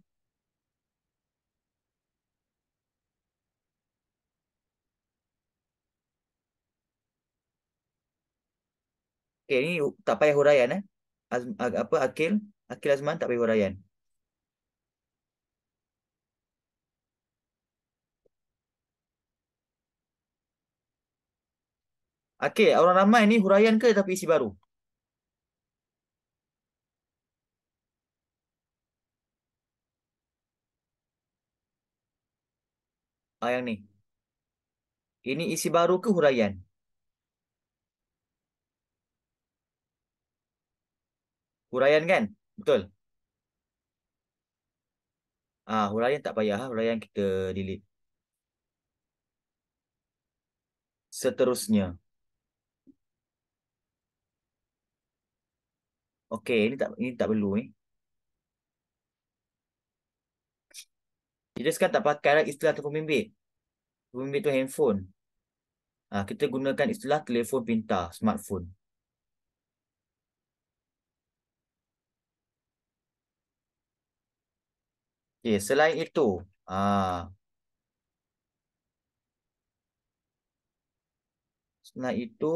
Okey, ini tak payah huraian eh. Az apa Akil, Akil Azman tak payah huraian. Okey, orang ramai ni huraian ke tapi isi baru? Ah, yang ni. Ini isi baru ke huraian? Huraian kan? Betul? Ah, huraian tak payah. Lah. Huraian kita delete. Seterusnya. Okey, ini tak ini tak perlu ni. Eh. Kita sekarang tak pakai lah istilah telefon bimbit. Telefon bimbit tu handphone. Ha, kita gunakan istilah telefon pintar, smartphone. Okay, selain itu, ha, selain itu,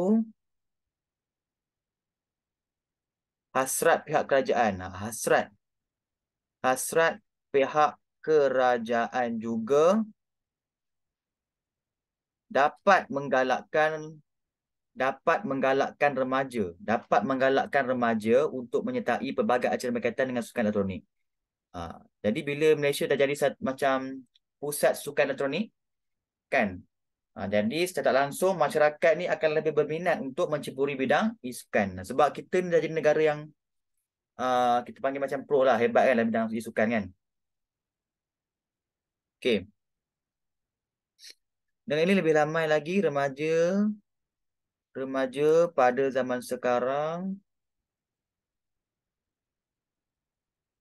hasrat pihak kerajaan. Ha, hasrat. Hasrat pihak kerajaan juga dapat menggalakkan dapat menggalakkan remaja, dapat menggalakkan remaja untuk menyertai pelbagai acara berkaitan dengan sukan elektronik. Ha, jadi bila Malaysia dah jadi macam pusat sukan elektronik kan Ha, jadi secara tak langsung masyarakat ni akan lebih berminat untuk menceburi bidang isukan. Sebab kita ni jadi negara yang uh, kita panggil macam pro lah. Hebat kan dalam bidang isukan kan. Okay. Dengan ini lebih ramai lagi remaja remaja pada zaman sekarang.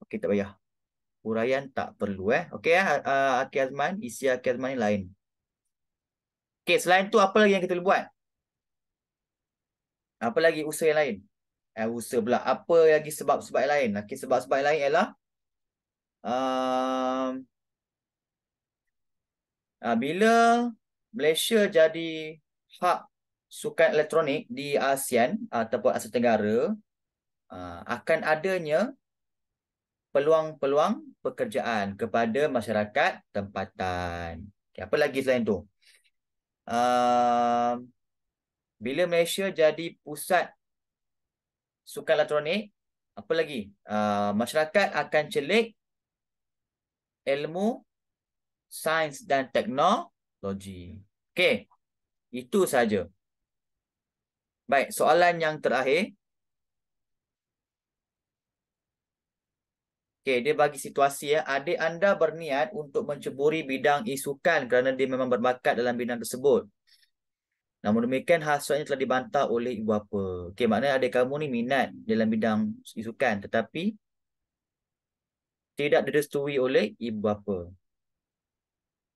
Okay tak payah. Urayan tak perlu eh. Okay eh. Uh, Aki Azman. Isi Aki Azman ni lain. Okay, selain tu apa lagi yang kita boleh buat? Apa lagi usaha yang lain? Eh, usaha pula. Apa lagi sebab-sebab yang lain? Okay, sebab-sebab yang lain ialah um, uh, bila Malaysia jadi hak sukan elektronik di ASEAN ataupun Asia Tenggara uh, akan adanya peluang-peluang pekerjaan kepada masyarakat tempatan. Okay, apa lagi selain tu? uh, bila Malaysia jadi pusat sukan elektronik, apa lagi? Uh, masyarakat akan celik ilmu sains dan teknologi. Okey. Itu saja. Baik, soalan yang terakhir. Okey, dia bagi situasi ya. Adik anda berniat untuk menceburi bidang isukan kerana dia memang berbakat dalam bidang tersebut. Namun demikian hasratnya telah dibantah oleh ibu bapa. Okay, maknanya adik kamu ni minat dalam bidang isukan tetapi tidak didestui oleh ibu bapa.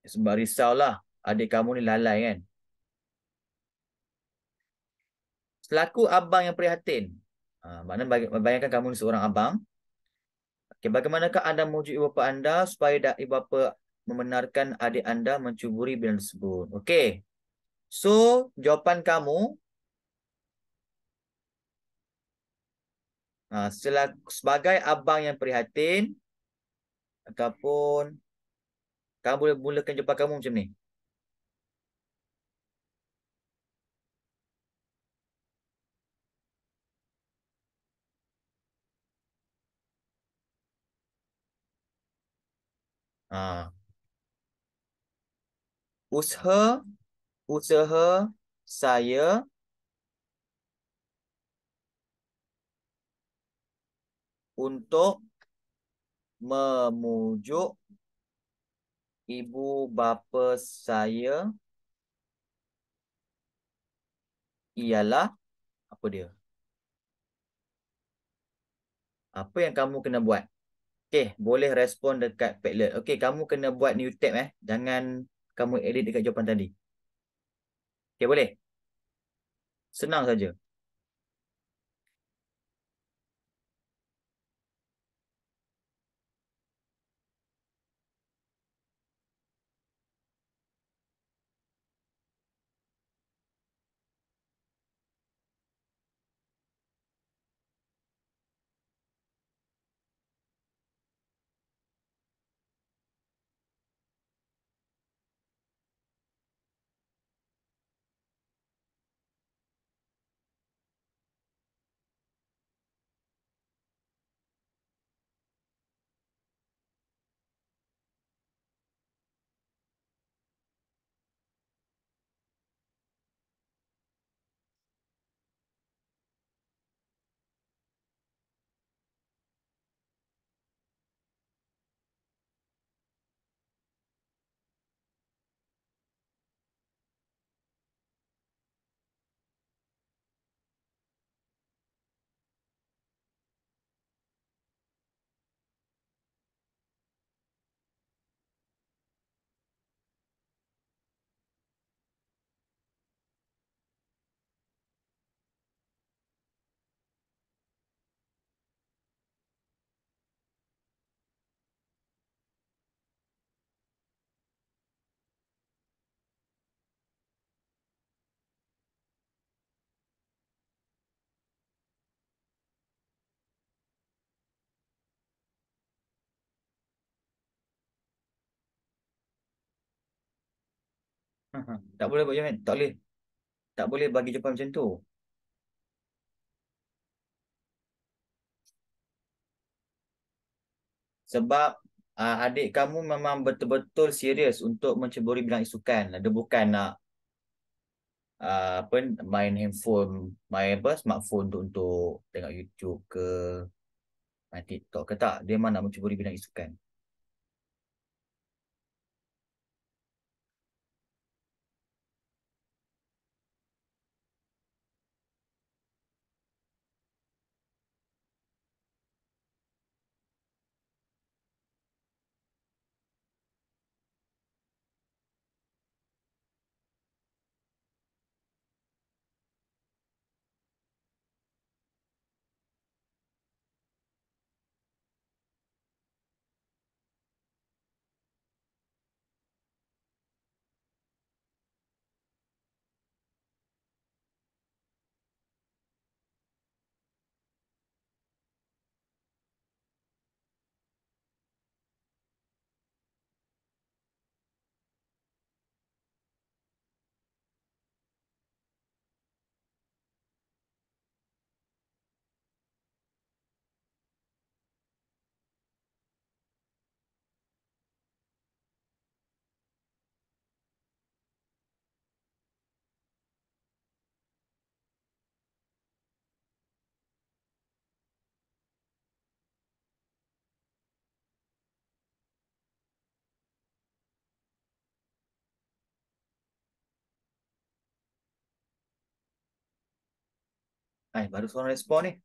Sebab lah, adik kamu ni lalai kan. Selaku abang yang prihatin. Ha, maknanya bayangkan kamu ni seorang abang. Okay, bagaimanakah anda memujuk ibu bapa anda supaya ibu bapa membenarkan adik anda mencuburi bilangan tersebut? Okay, So, jawapan kamu Ha, sebagai abang yang prihatin ataupun kamu boleh mulakan jawapan kamu macam ni. Ha. Usaha usaha saya untuk memujuk ibu bapa saya ialah apa dia apa yang kamu kena buat Okay, boleh respon dekat Padlet. Okay, kamu kena buat new tab eh. Jangan kamu edit dekat jawapan tadi. Okay, boleh? Senang saja. Tak boleh buat macam Tak boleh. Tak boleh bagi jumpa macam tu. Sebab uh, adik kamu memang betul-betul serius untuk menceburi bilang isukan. Dia bukan nak uh, apa, main handphone, main apa, smartphone untuk, untuk tengok YouTube ke main TikTok ke tak. Dia memang nak menceburi bidang isukan. Aí, vários foram responder.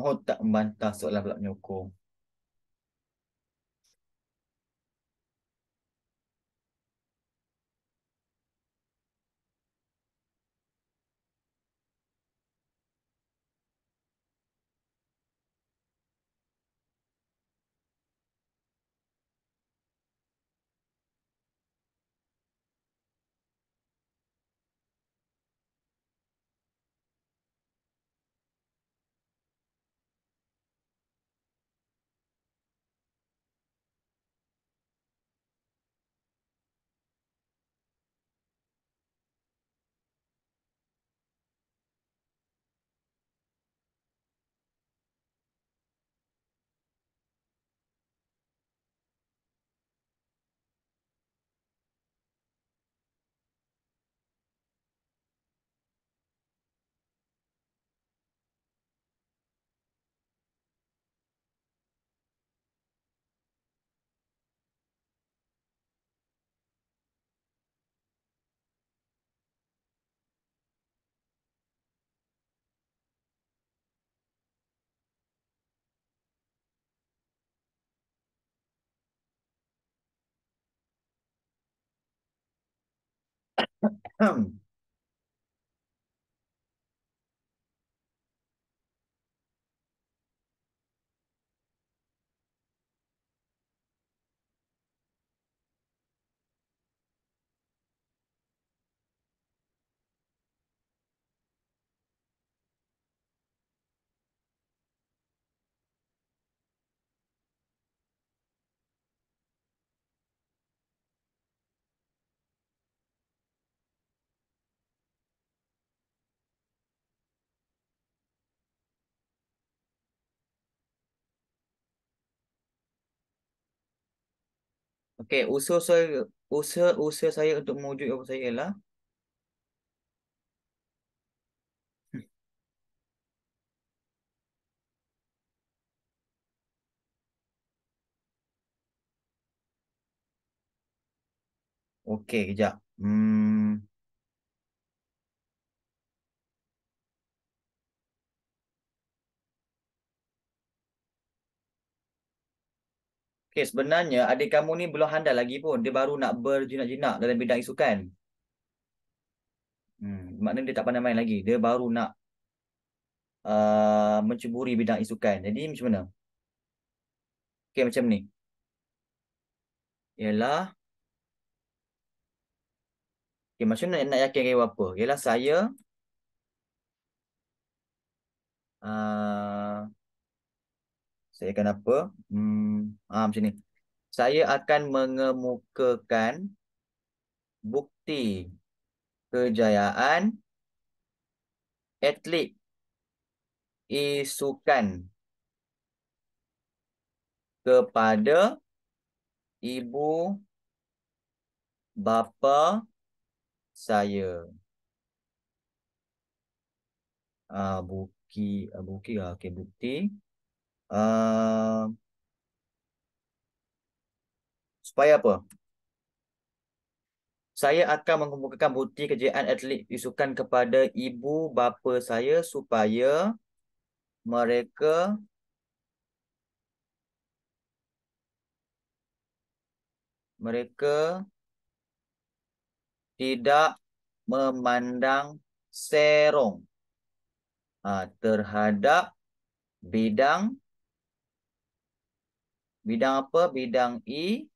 Oh tak membantah soalan pula menyokong. 嗯。Okey, usaha saya usaha usaha saya untuk mewujudkan apa saya ialah hmm. Okey, kejap. Hmm. Okay, eh, sebenarnya adik kamu ni belum handal lagi pun. Dia baru nak berjinak-jinak dalam bidang isukan. Hmm, maknanya dia tak pandai main lagi. Dia baru nak uh, menceburi bidang isukan. Jadi macam mana? Okay, macam ni. Ialah. Okay, macam mana nak yakin kaya apa? Ialah saya. Uh, saya akan apa? Hmm, ah, macam ni. Saya akan mengemukakan bukti kejayaan atlet isukan kepada ibu bapa saya. Ah, bukti, ah, bukti, ah, okay, bukti. Ehm, supaya apa? Saya akan mengumpulkan bukti kejayaan atlet isukan kepada ibu bapa saya supaya mereka mereka tidak memandang serong ha, terhadap bidang Bidang apa? Bidang E.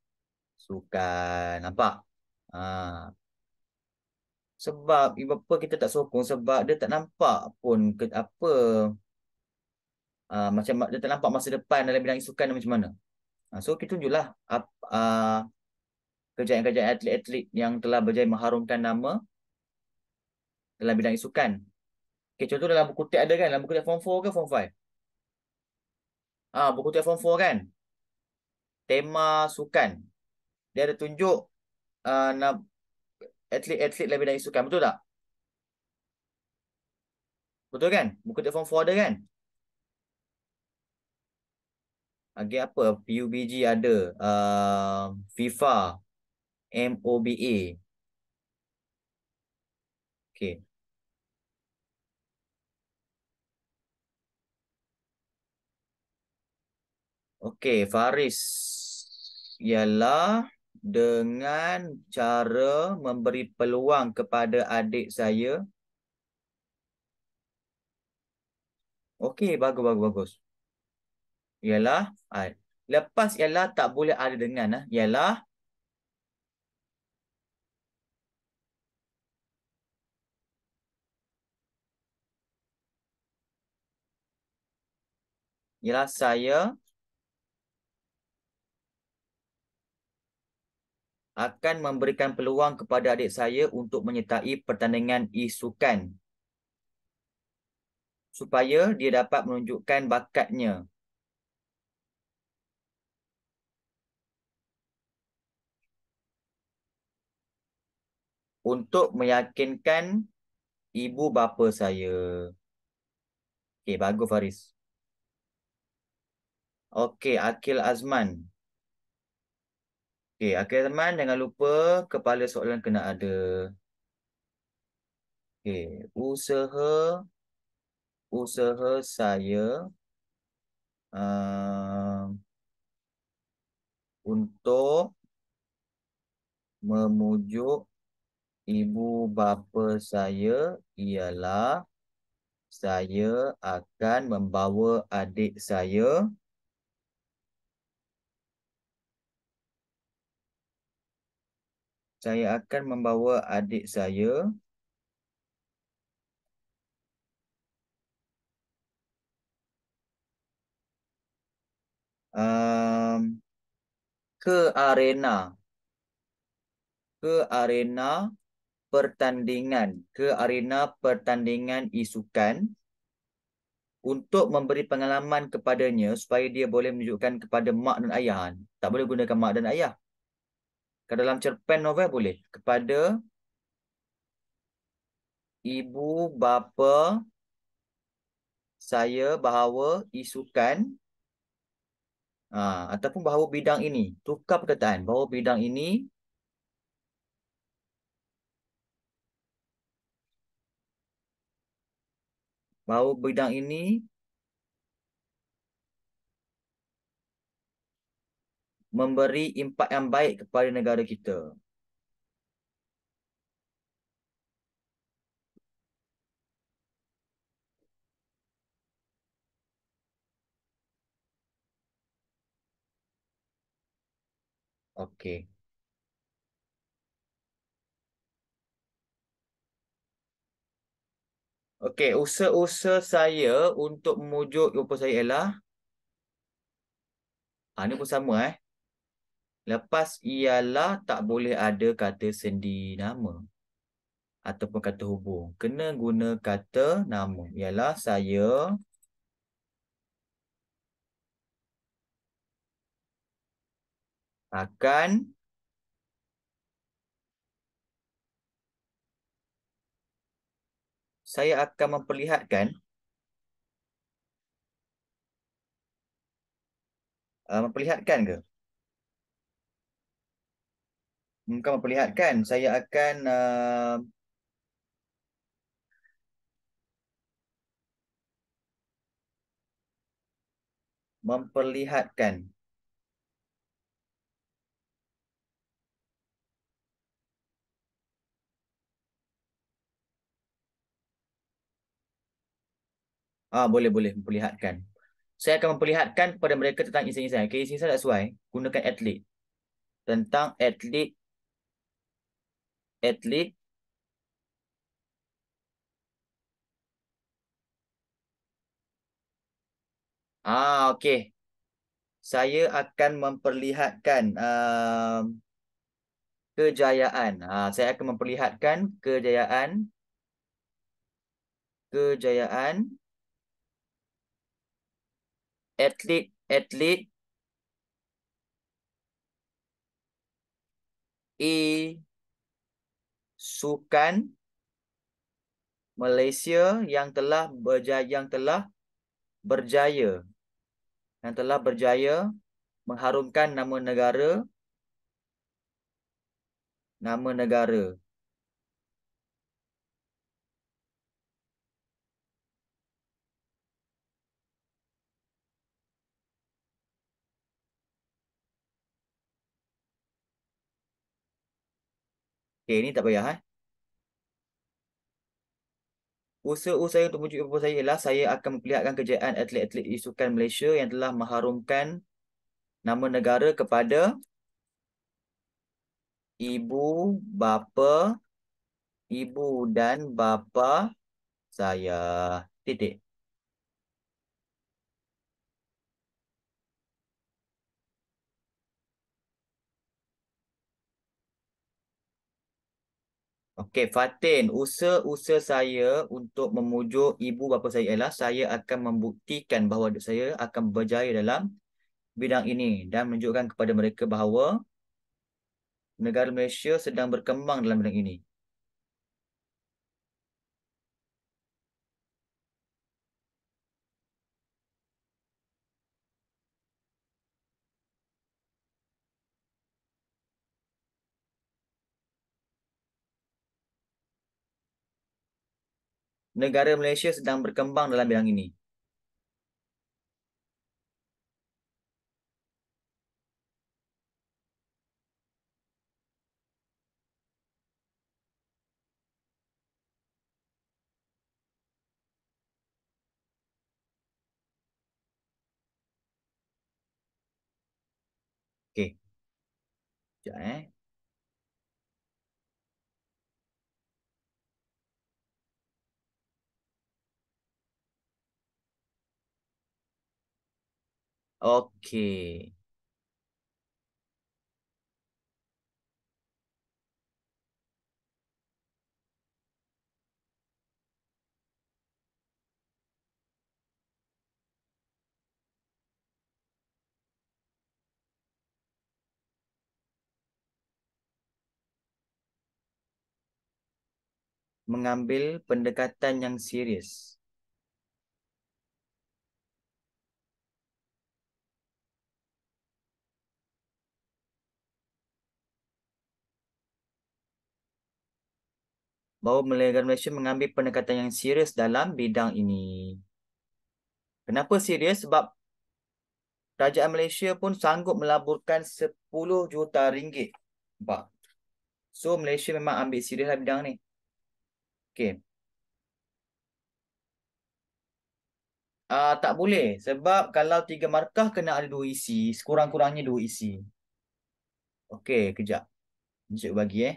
Sukan. Nampak? Ha. Sebab ibu apa kita tak sokong. Sebab dia tak nampak pun ke, apa. Ha, macam dia tak nampak masa depan dalam bidang E. Sukan macam mana. Ha, so kita tunjuklah. Apa. Ha, kerjaan-kerjaan atlet-atlet yang telah berjaya mengharumkan nama dalam bidang isukan. Okay, contoh dalam buku tek ada kan? Dalam buku tek form 4 ke form 5? Ah, ha, buku tek form 4 kan? tema sukan. Dia ada tunjuk uh, atlet-atlet lebih dari sukan. Betul tak? Betul kan? Buku dia form 4 dia kan? Agak apa? PUBG ada. Uh, FIFA. MOBA. Okay. Okey, Faris ialah dengan cara memberi peluang kepada adik saya. Okey, bagus, bagus, bagus. Ialah, lepas ialah tak boleh ada dengan, eh, ialah ialah saya akan memberikan peluang kepada adik saya untuk menyertai pertandingan e-sukan supaya dia dapat menunjukkan bakatnya. Untuk meyakinkan ibu bapa saya. Okey, bagus Faris. Okey, Akil Azman. Okey, okay, teman jangan lupa kepala soalan kena ada. Okey, usaha usaha saya uh, untuk memujuk ibu bapa saya ialah saya akan membawa adik saya saya akan membawa adik saya um, ke arena ke arena pertandingan ke arena pertandingan isukan untuk memberi pengalaman kepadanya supaya dia boleh menunjukkan kepada mak dan ayah. Tak boleh gunakan mak dan ayah ke dalam cerpen novel boleh kepada ibu bapa saya bahawa isukan ha, ataupun bahawa bidang ini tukar perkataan bahawa bidang ini bahawa bidang ini memberi impak yang baik kepada negara kita. Okey. Okey, usaha-usaha saya untuk memujuk rupa saya ialah ah, ini pun sama eh. Lepas ialah tak boleh ada kata sendi nama ataupun kata hubung. Kena guna kata nama. Ialah saya akan saya akan memperlihatkan uh, memperlihatkan ke? Hmm, kau memperlihatkan saya akan uh, memperlihatkan Ah boleh boleh memperlihatkan. Saya akan memperlihatkan kepada mereka tentang insan-insan. Okay, insan-insan that's Gunakan atlet. Tentang atlet at least Ah okey. Saya akan memperlihatkan uh, kejayaan. Ah uh, saya akan memperlihatkan kejayaan kejayaan atlet atlet E sukan Malaysia yang telah berjaya yang telah berjaya yang telah berjaya mengharumkan nama negara nama negara Okey, ni tak payah eh. ha? Usaha-usaha untuk menunjukkan kepada saya ialah saya akan memperlihatkan kejayaan atlet-atlet isukan Malaysia yang telah mengharumkan nama negara kepada ibu bapa ibu dan bapa saya. Titik. Okey, Fatin, usaha-usaha saya untuk memujuk ibu bapa saya ialah saya akan membuktikan bahawa saya akan berjaya dalam bidang ini dan menunjukkan kepada mereka bahawa negara Malaysia sedang berkembang dalam bidang ini. negara Malaysia sedang berkembang dalam bidang ini? Okay, Sekejap eh. Okay, Mengambil pendekatan yang serius. bahawa Malaysia Malaysia mengambil pendekatan yang serius dalam bidang ini. Kenapa serius? Sebab kerajaan Malaysia pun sanggup melaburkan 10 juta ringgit. Nampak? So Malaysia memang ambil serius dalam bidang ni. Okay. Uh, ah, tak boleh sebab kalau tiga markah kena ada dua isi. Sekurang-kurangnya dua isi. Okey, kejap. Encik bagi eh.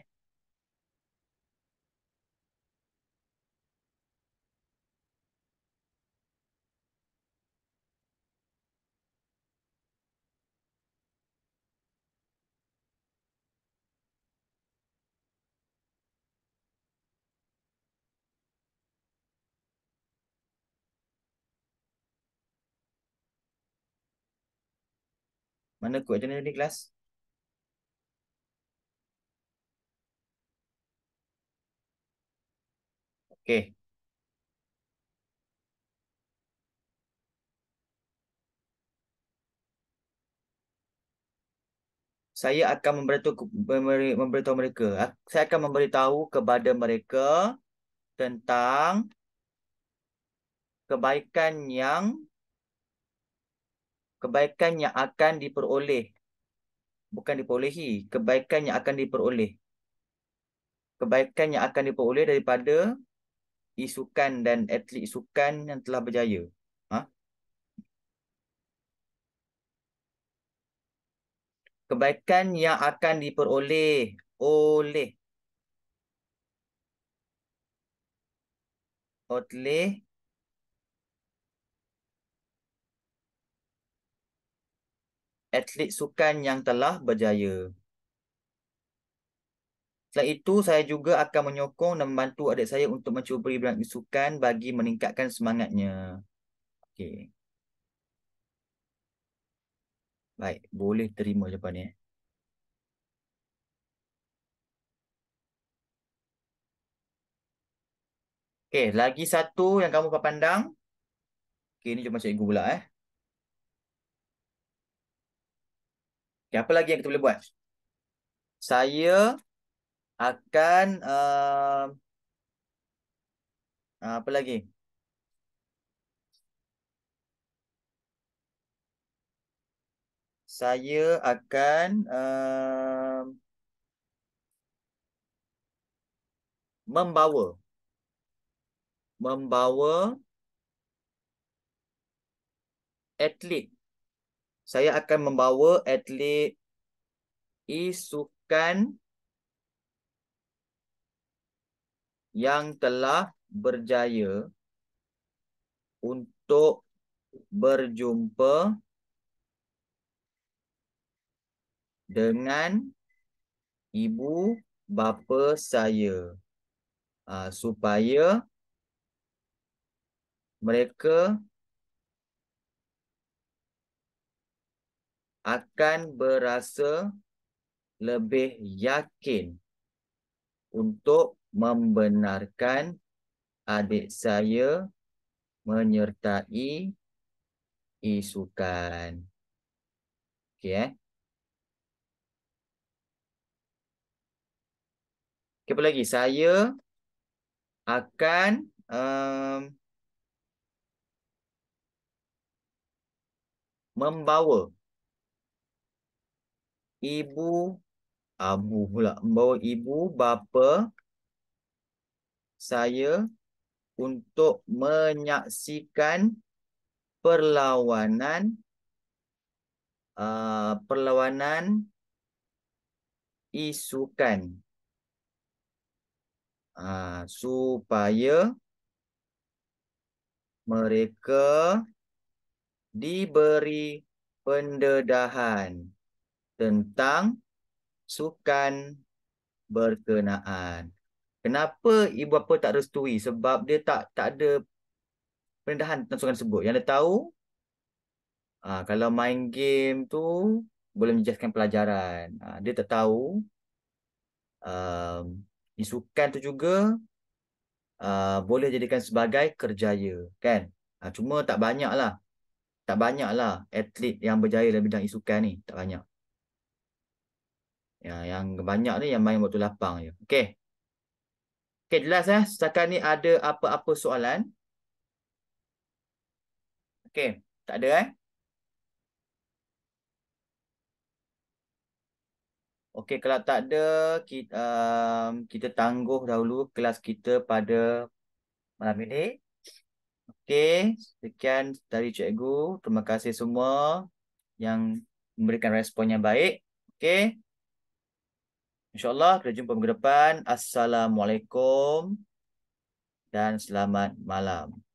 Mana kod jenis ni kelas? Okey. Saya akan memberitahu, memberitahu mereka. Ha? Saya akan memberitahu kepada mereka tentang kebaikan yang kebaikan yang akan diperoleh bukan diperolehi kebaikan yang akan diperoleh kebaikan yang akan diperoleh daripada isukan dan atlet sukan yang telah berjaya ha kebaikan yang akan diperoleh oleh atlet atlet sukan yang telah berjaya. Selain itu, saya juga akan menyokong dan membantu adik saya untuk mencuba beri sukan bagi meningkatkan semangatnya. Okey. Baik, boleh terima jawapan ni. Eh. Okey, lagi satu yang kamu pandang. Okey, ni cuma cikgu pula eh. Okay, apa lagi yang kita boleh buat? Saya akan uh, uh, apa lagi? Saya akan uh, membawa membawa atlet saya akan membawa atlet isukan yang telah berjaya untuk berjumpa dengan ibu bapa saya ah, supaya mereka akan berasa lebih yakin untuk membenarkan adik saya menyertai isukan. Okey eh. Okay, apa lagi? Saya akan um, membawa ibu abu pula membawa ibu bapa saya untuk menyaksikan perlawanan uh, perlawanan isukan uh, supaya mereka diberi pendedahan tentang sukan berkenaan. Kenapa ibu bapa tak restui? Sebab dia tak tak ada perendahan tentang sukan tersebut. Yang dia tahu, uh, kalau main game tu boleh menjejaskan pelajaran. Uh, dia tak tahu um, di sukan tu juga uh, boleh jadikan sebagai kerjaya. Kan? Uh, cuma tak banyak lah. Tak banyaklah atlet yang berjaya dalam bidang isukan ni. Tak banyak. Ya, yang banyak ni yang main waktu lapang je. Okey. Okey, jelas eh. Setakat ni ada apa-apa soalan. Okey, tak ada eh. Okey, kalau tak ada, kita, um, kita tangguh dahulu kelas kita pada malam ini. Okey, sekian dari cikgu. Terima kasih semua yang memberikan respon yang baik. Okey. InsyaAllah kita jumpa minggu depan. Assalamualaikum dan selamat malam.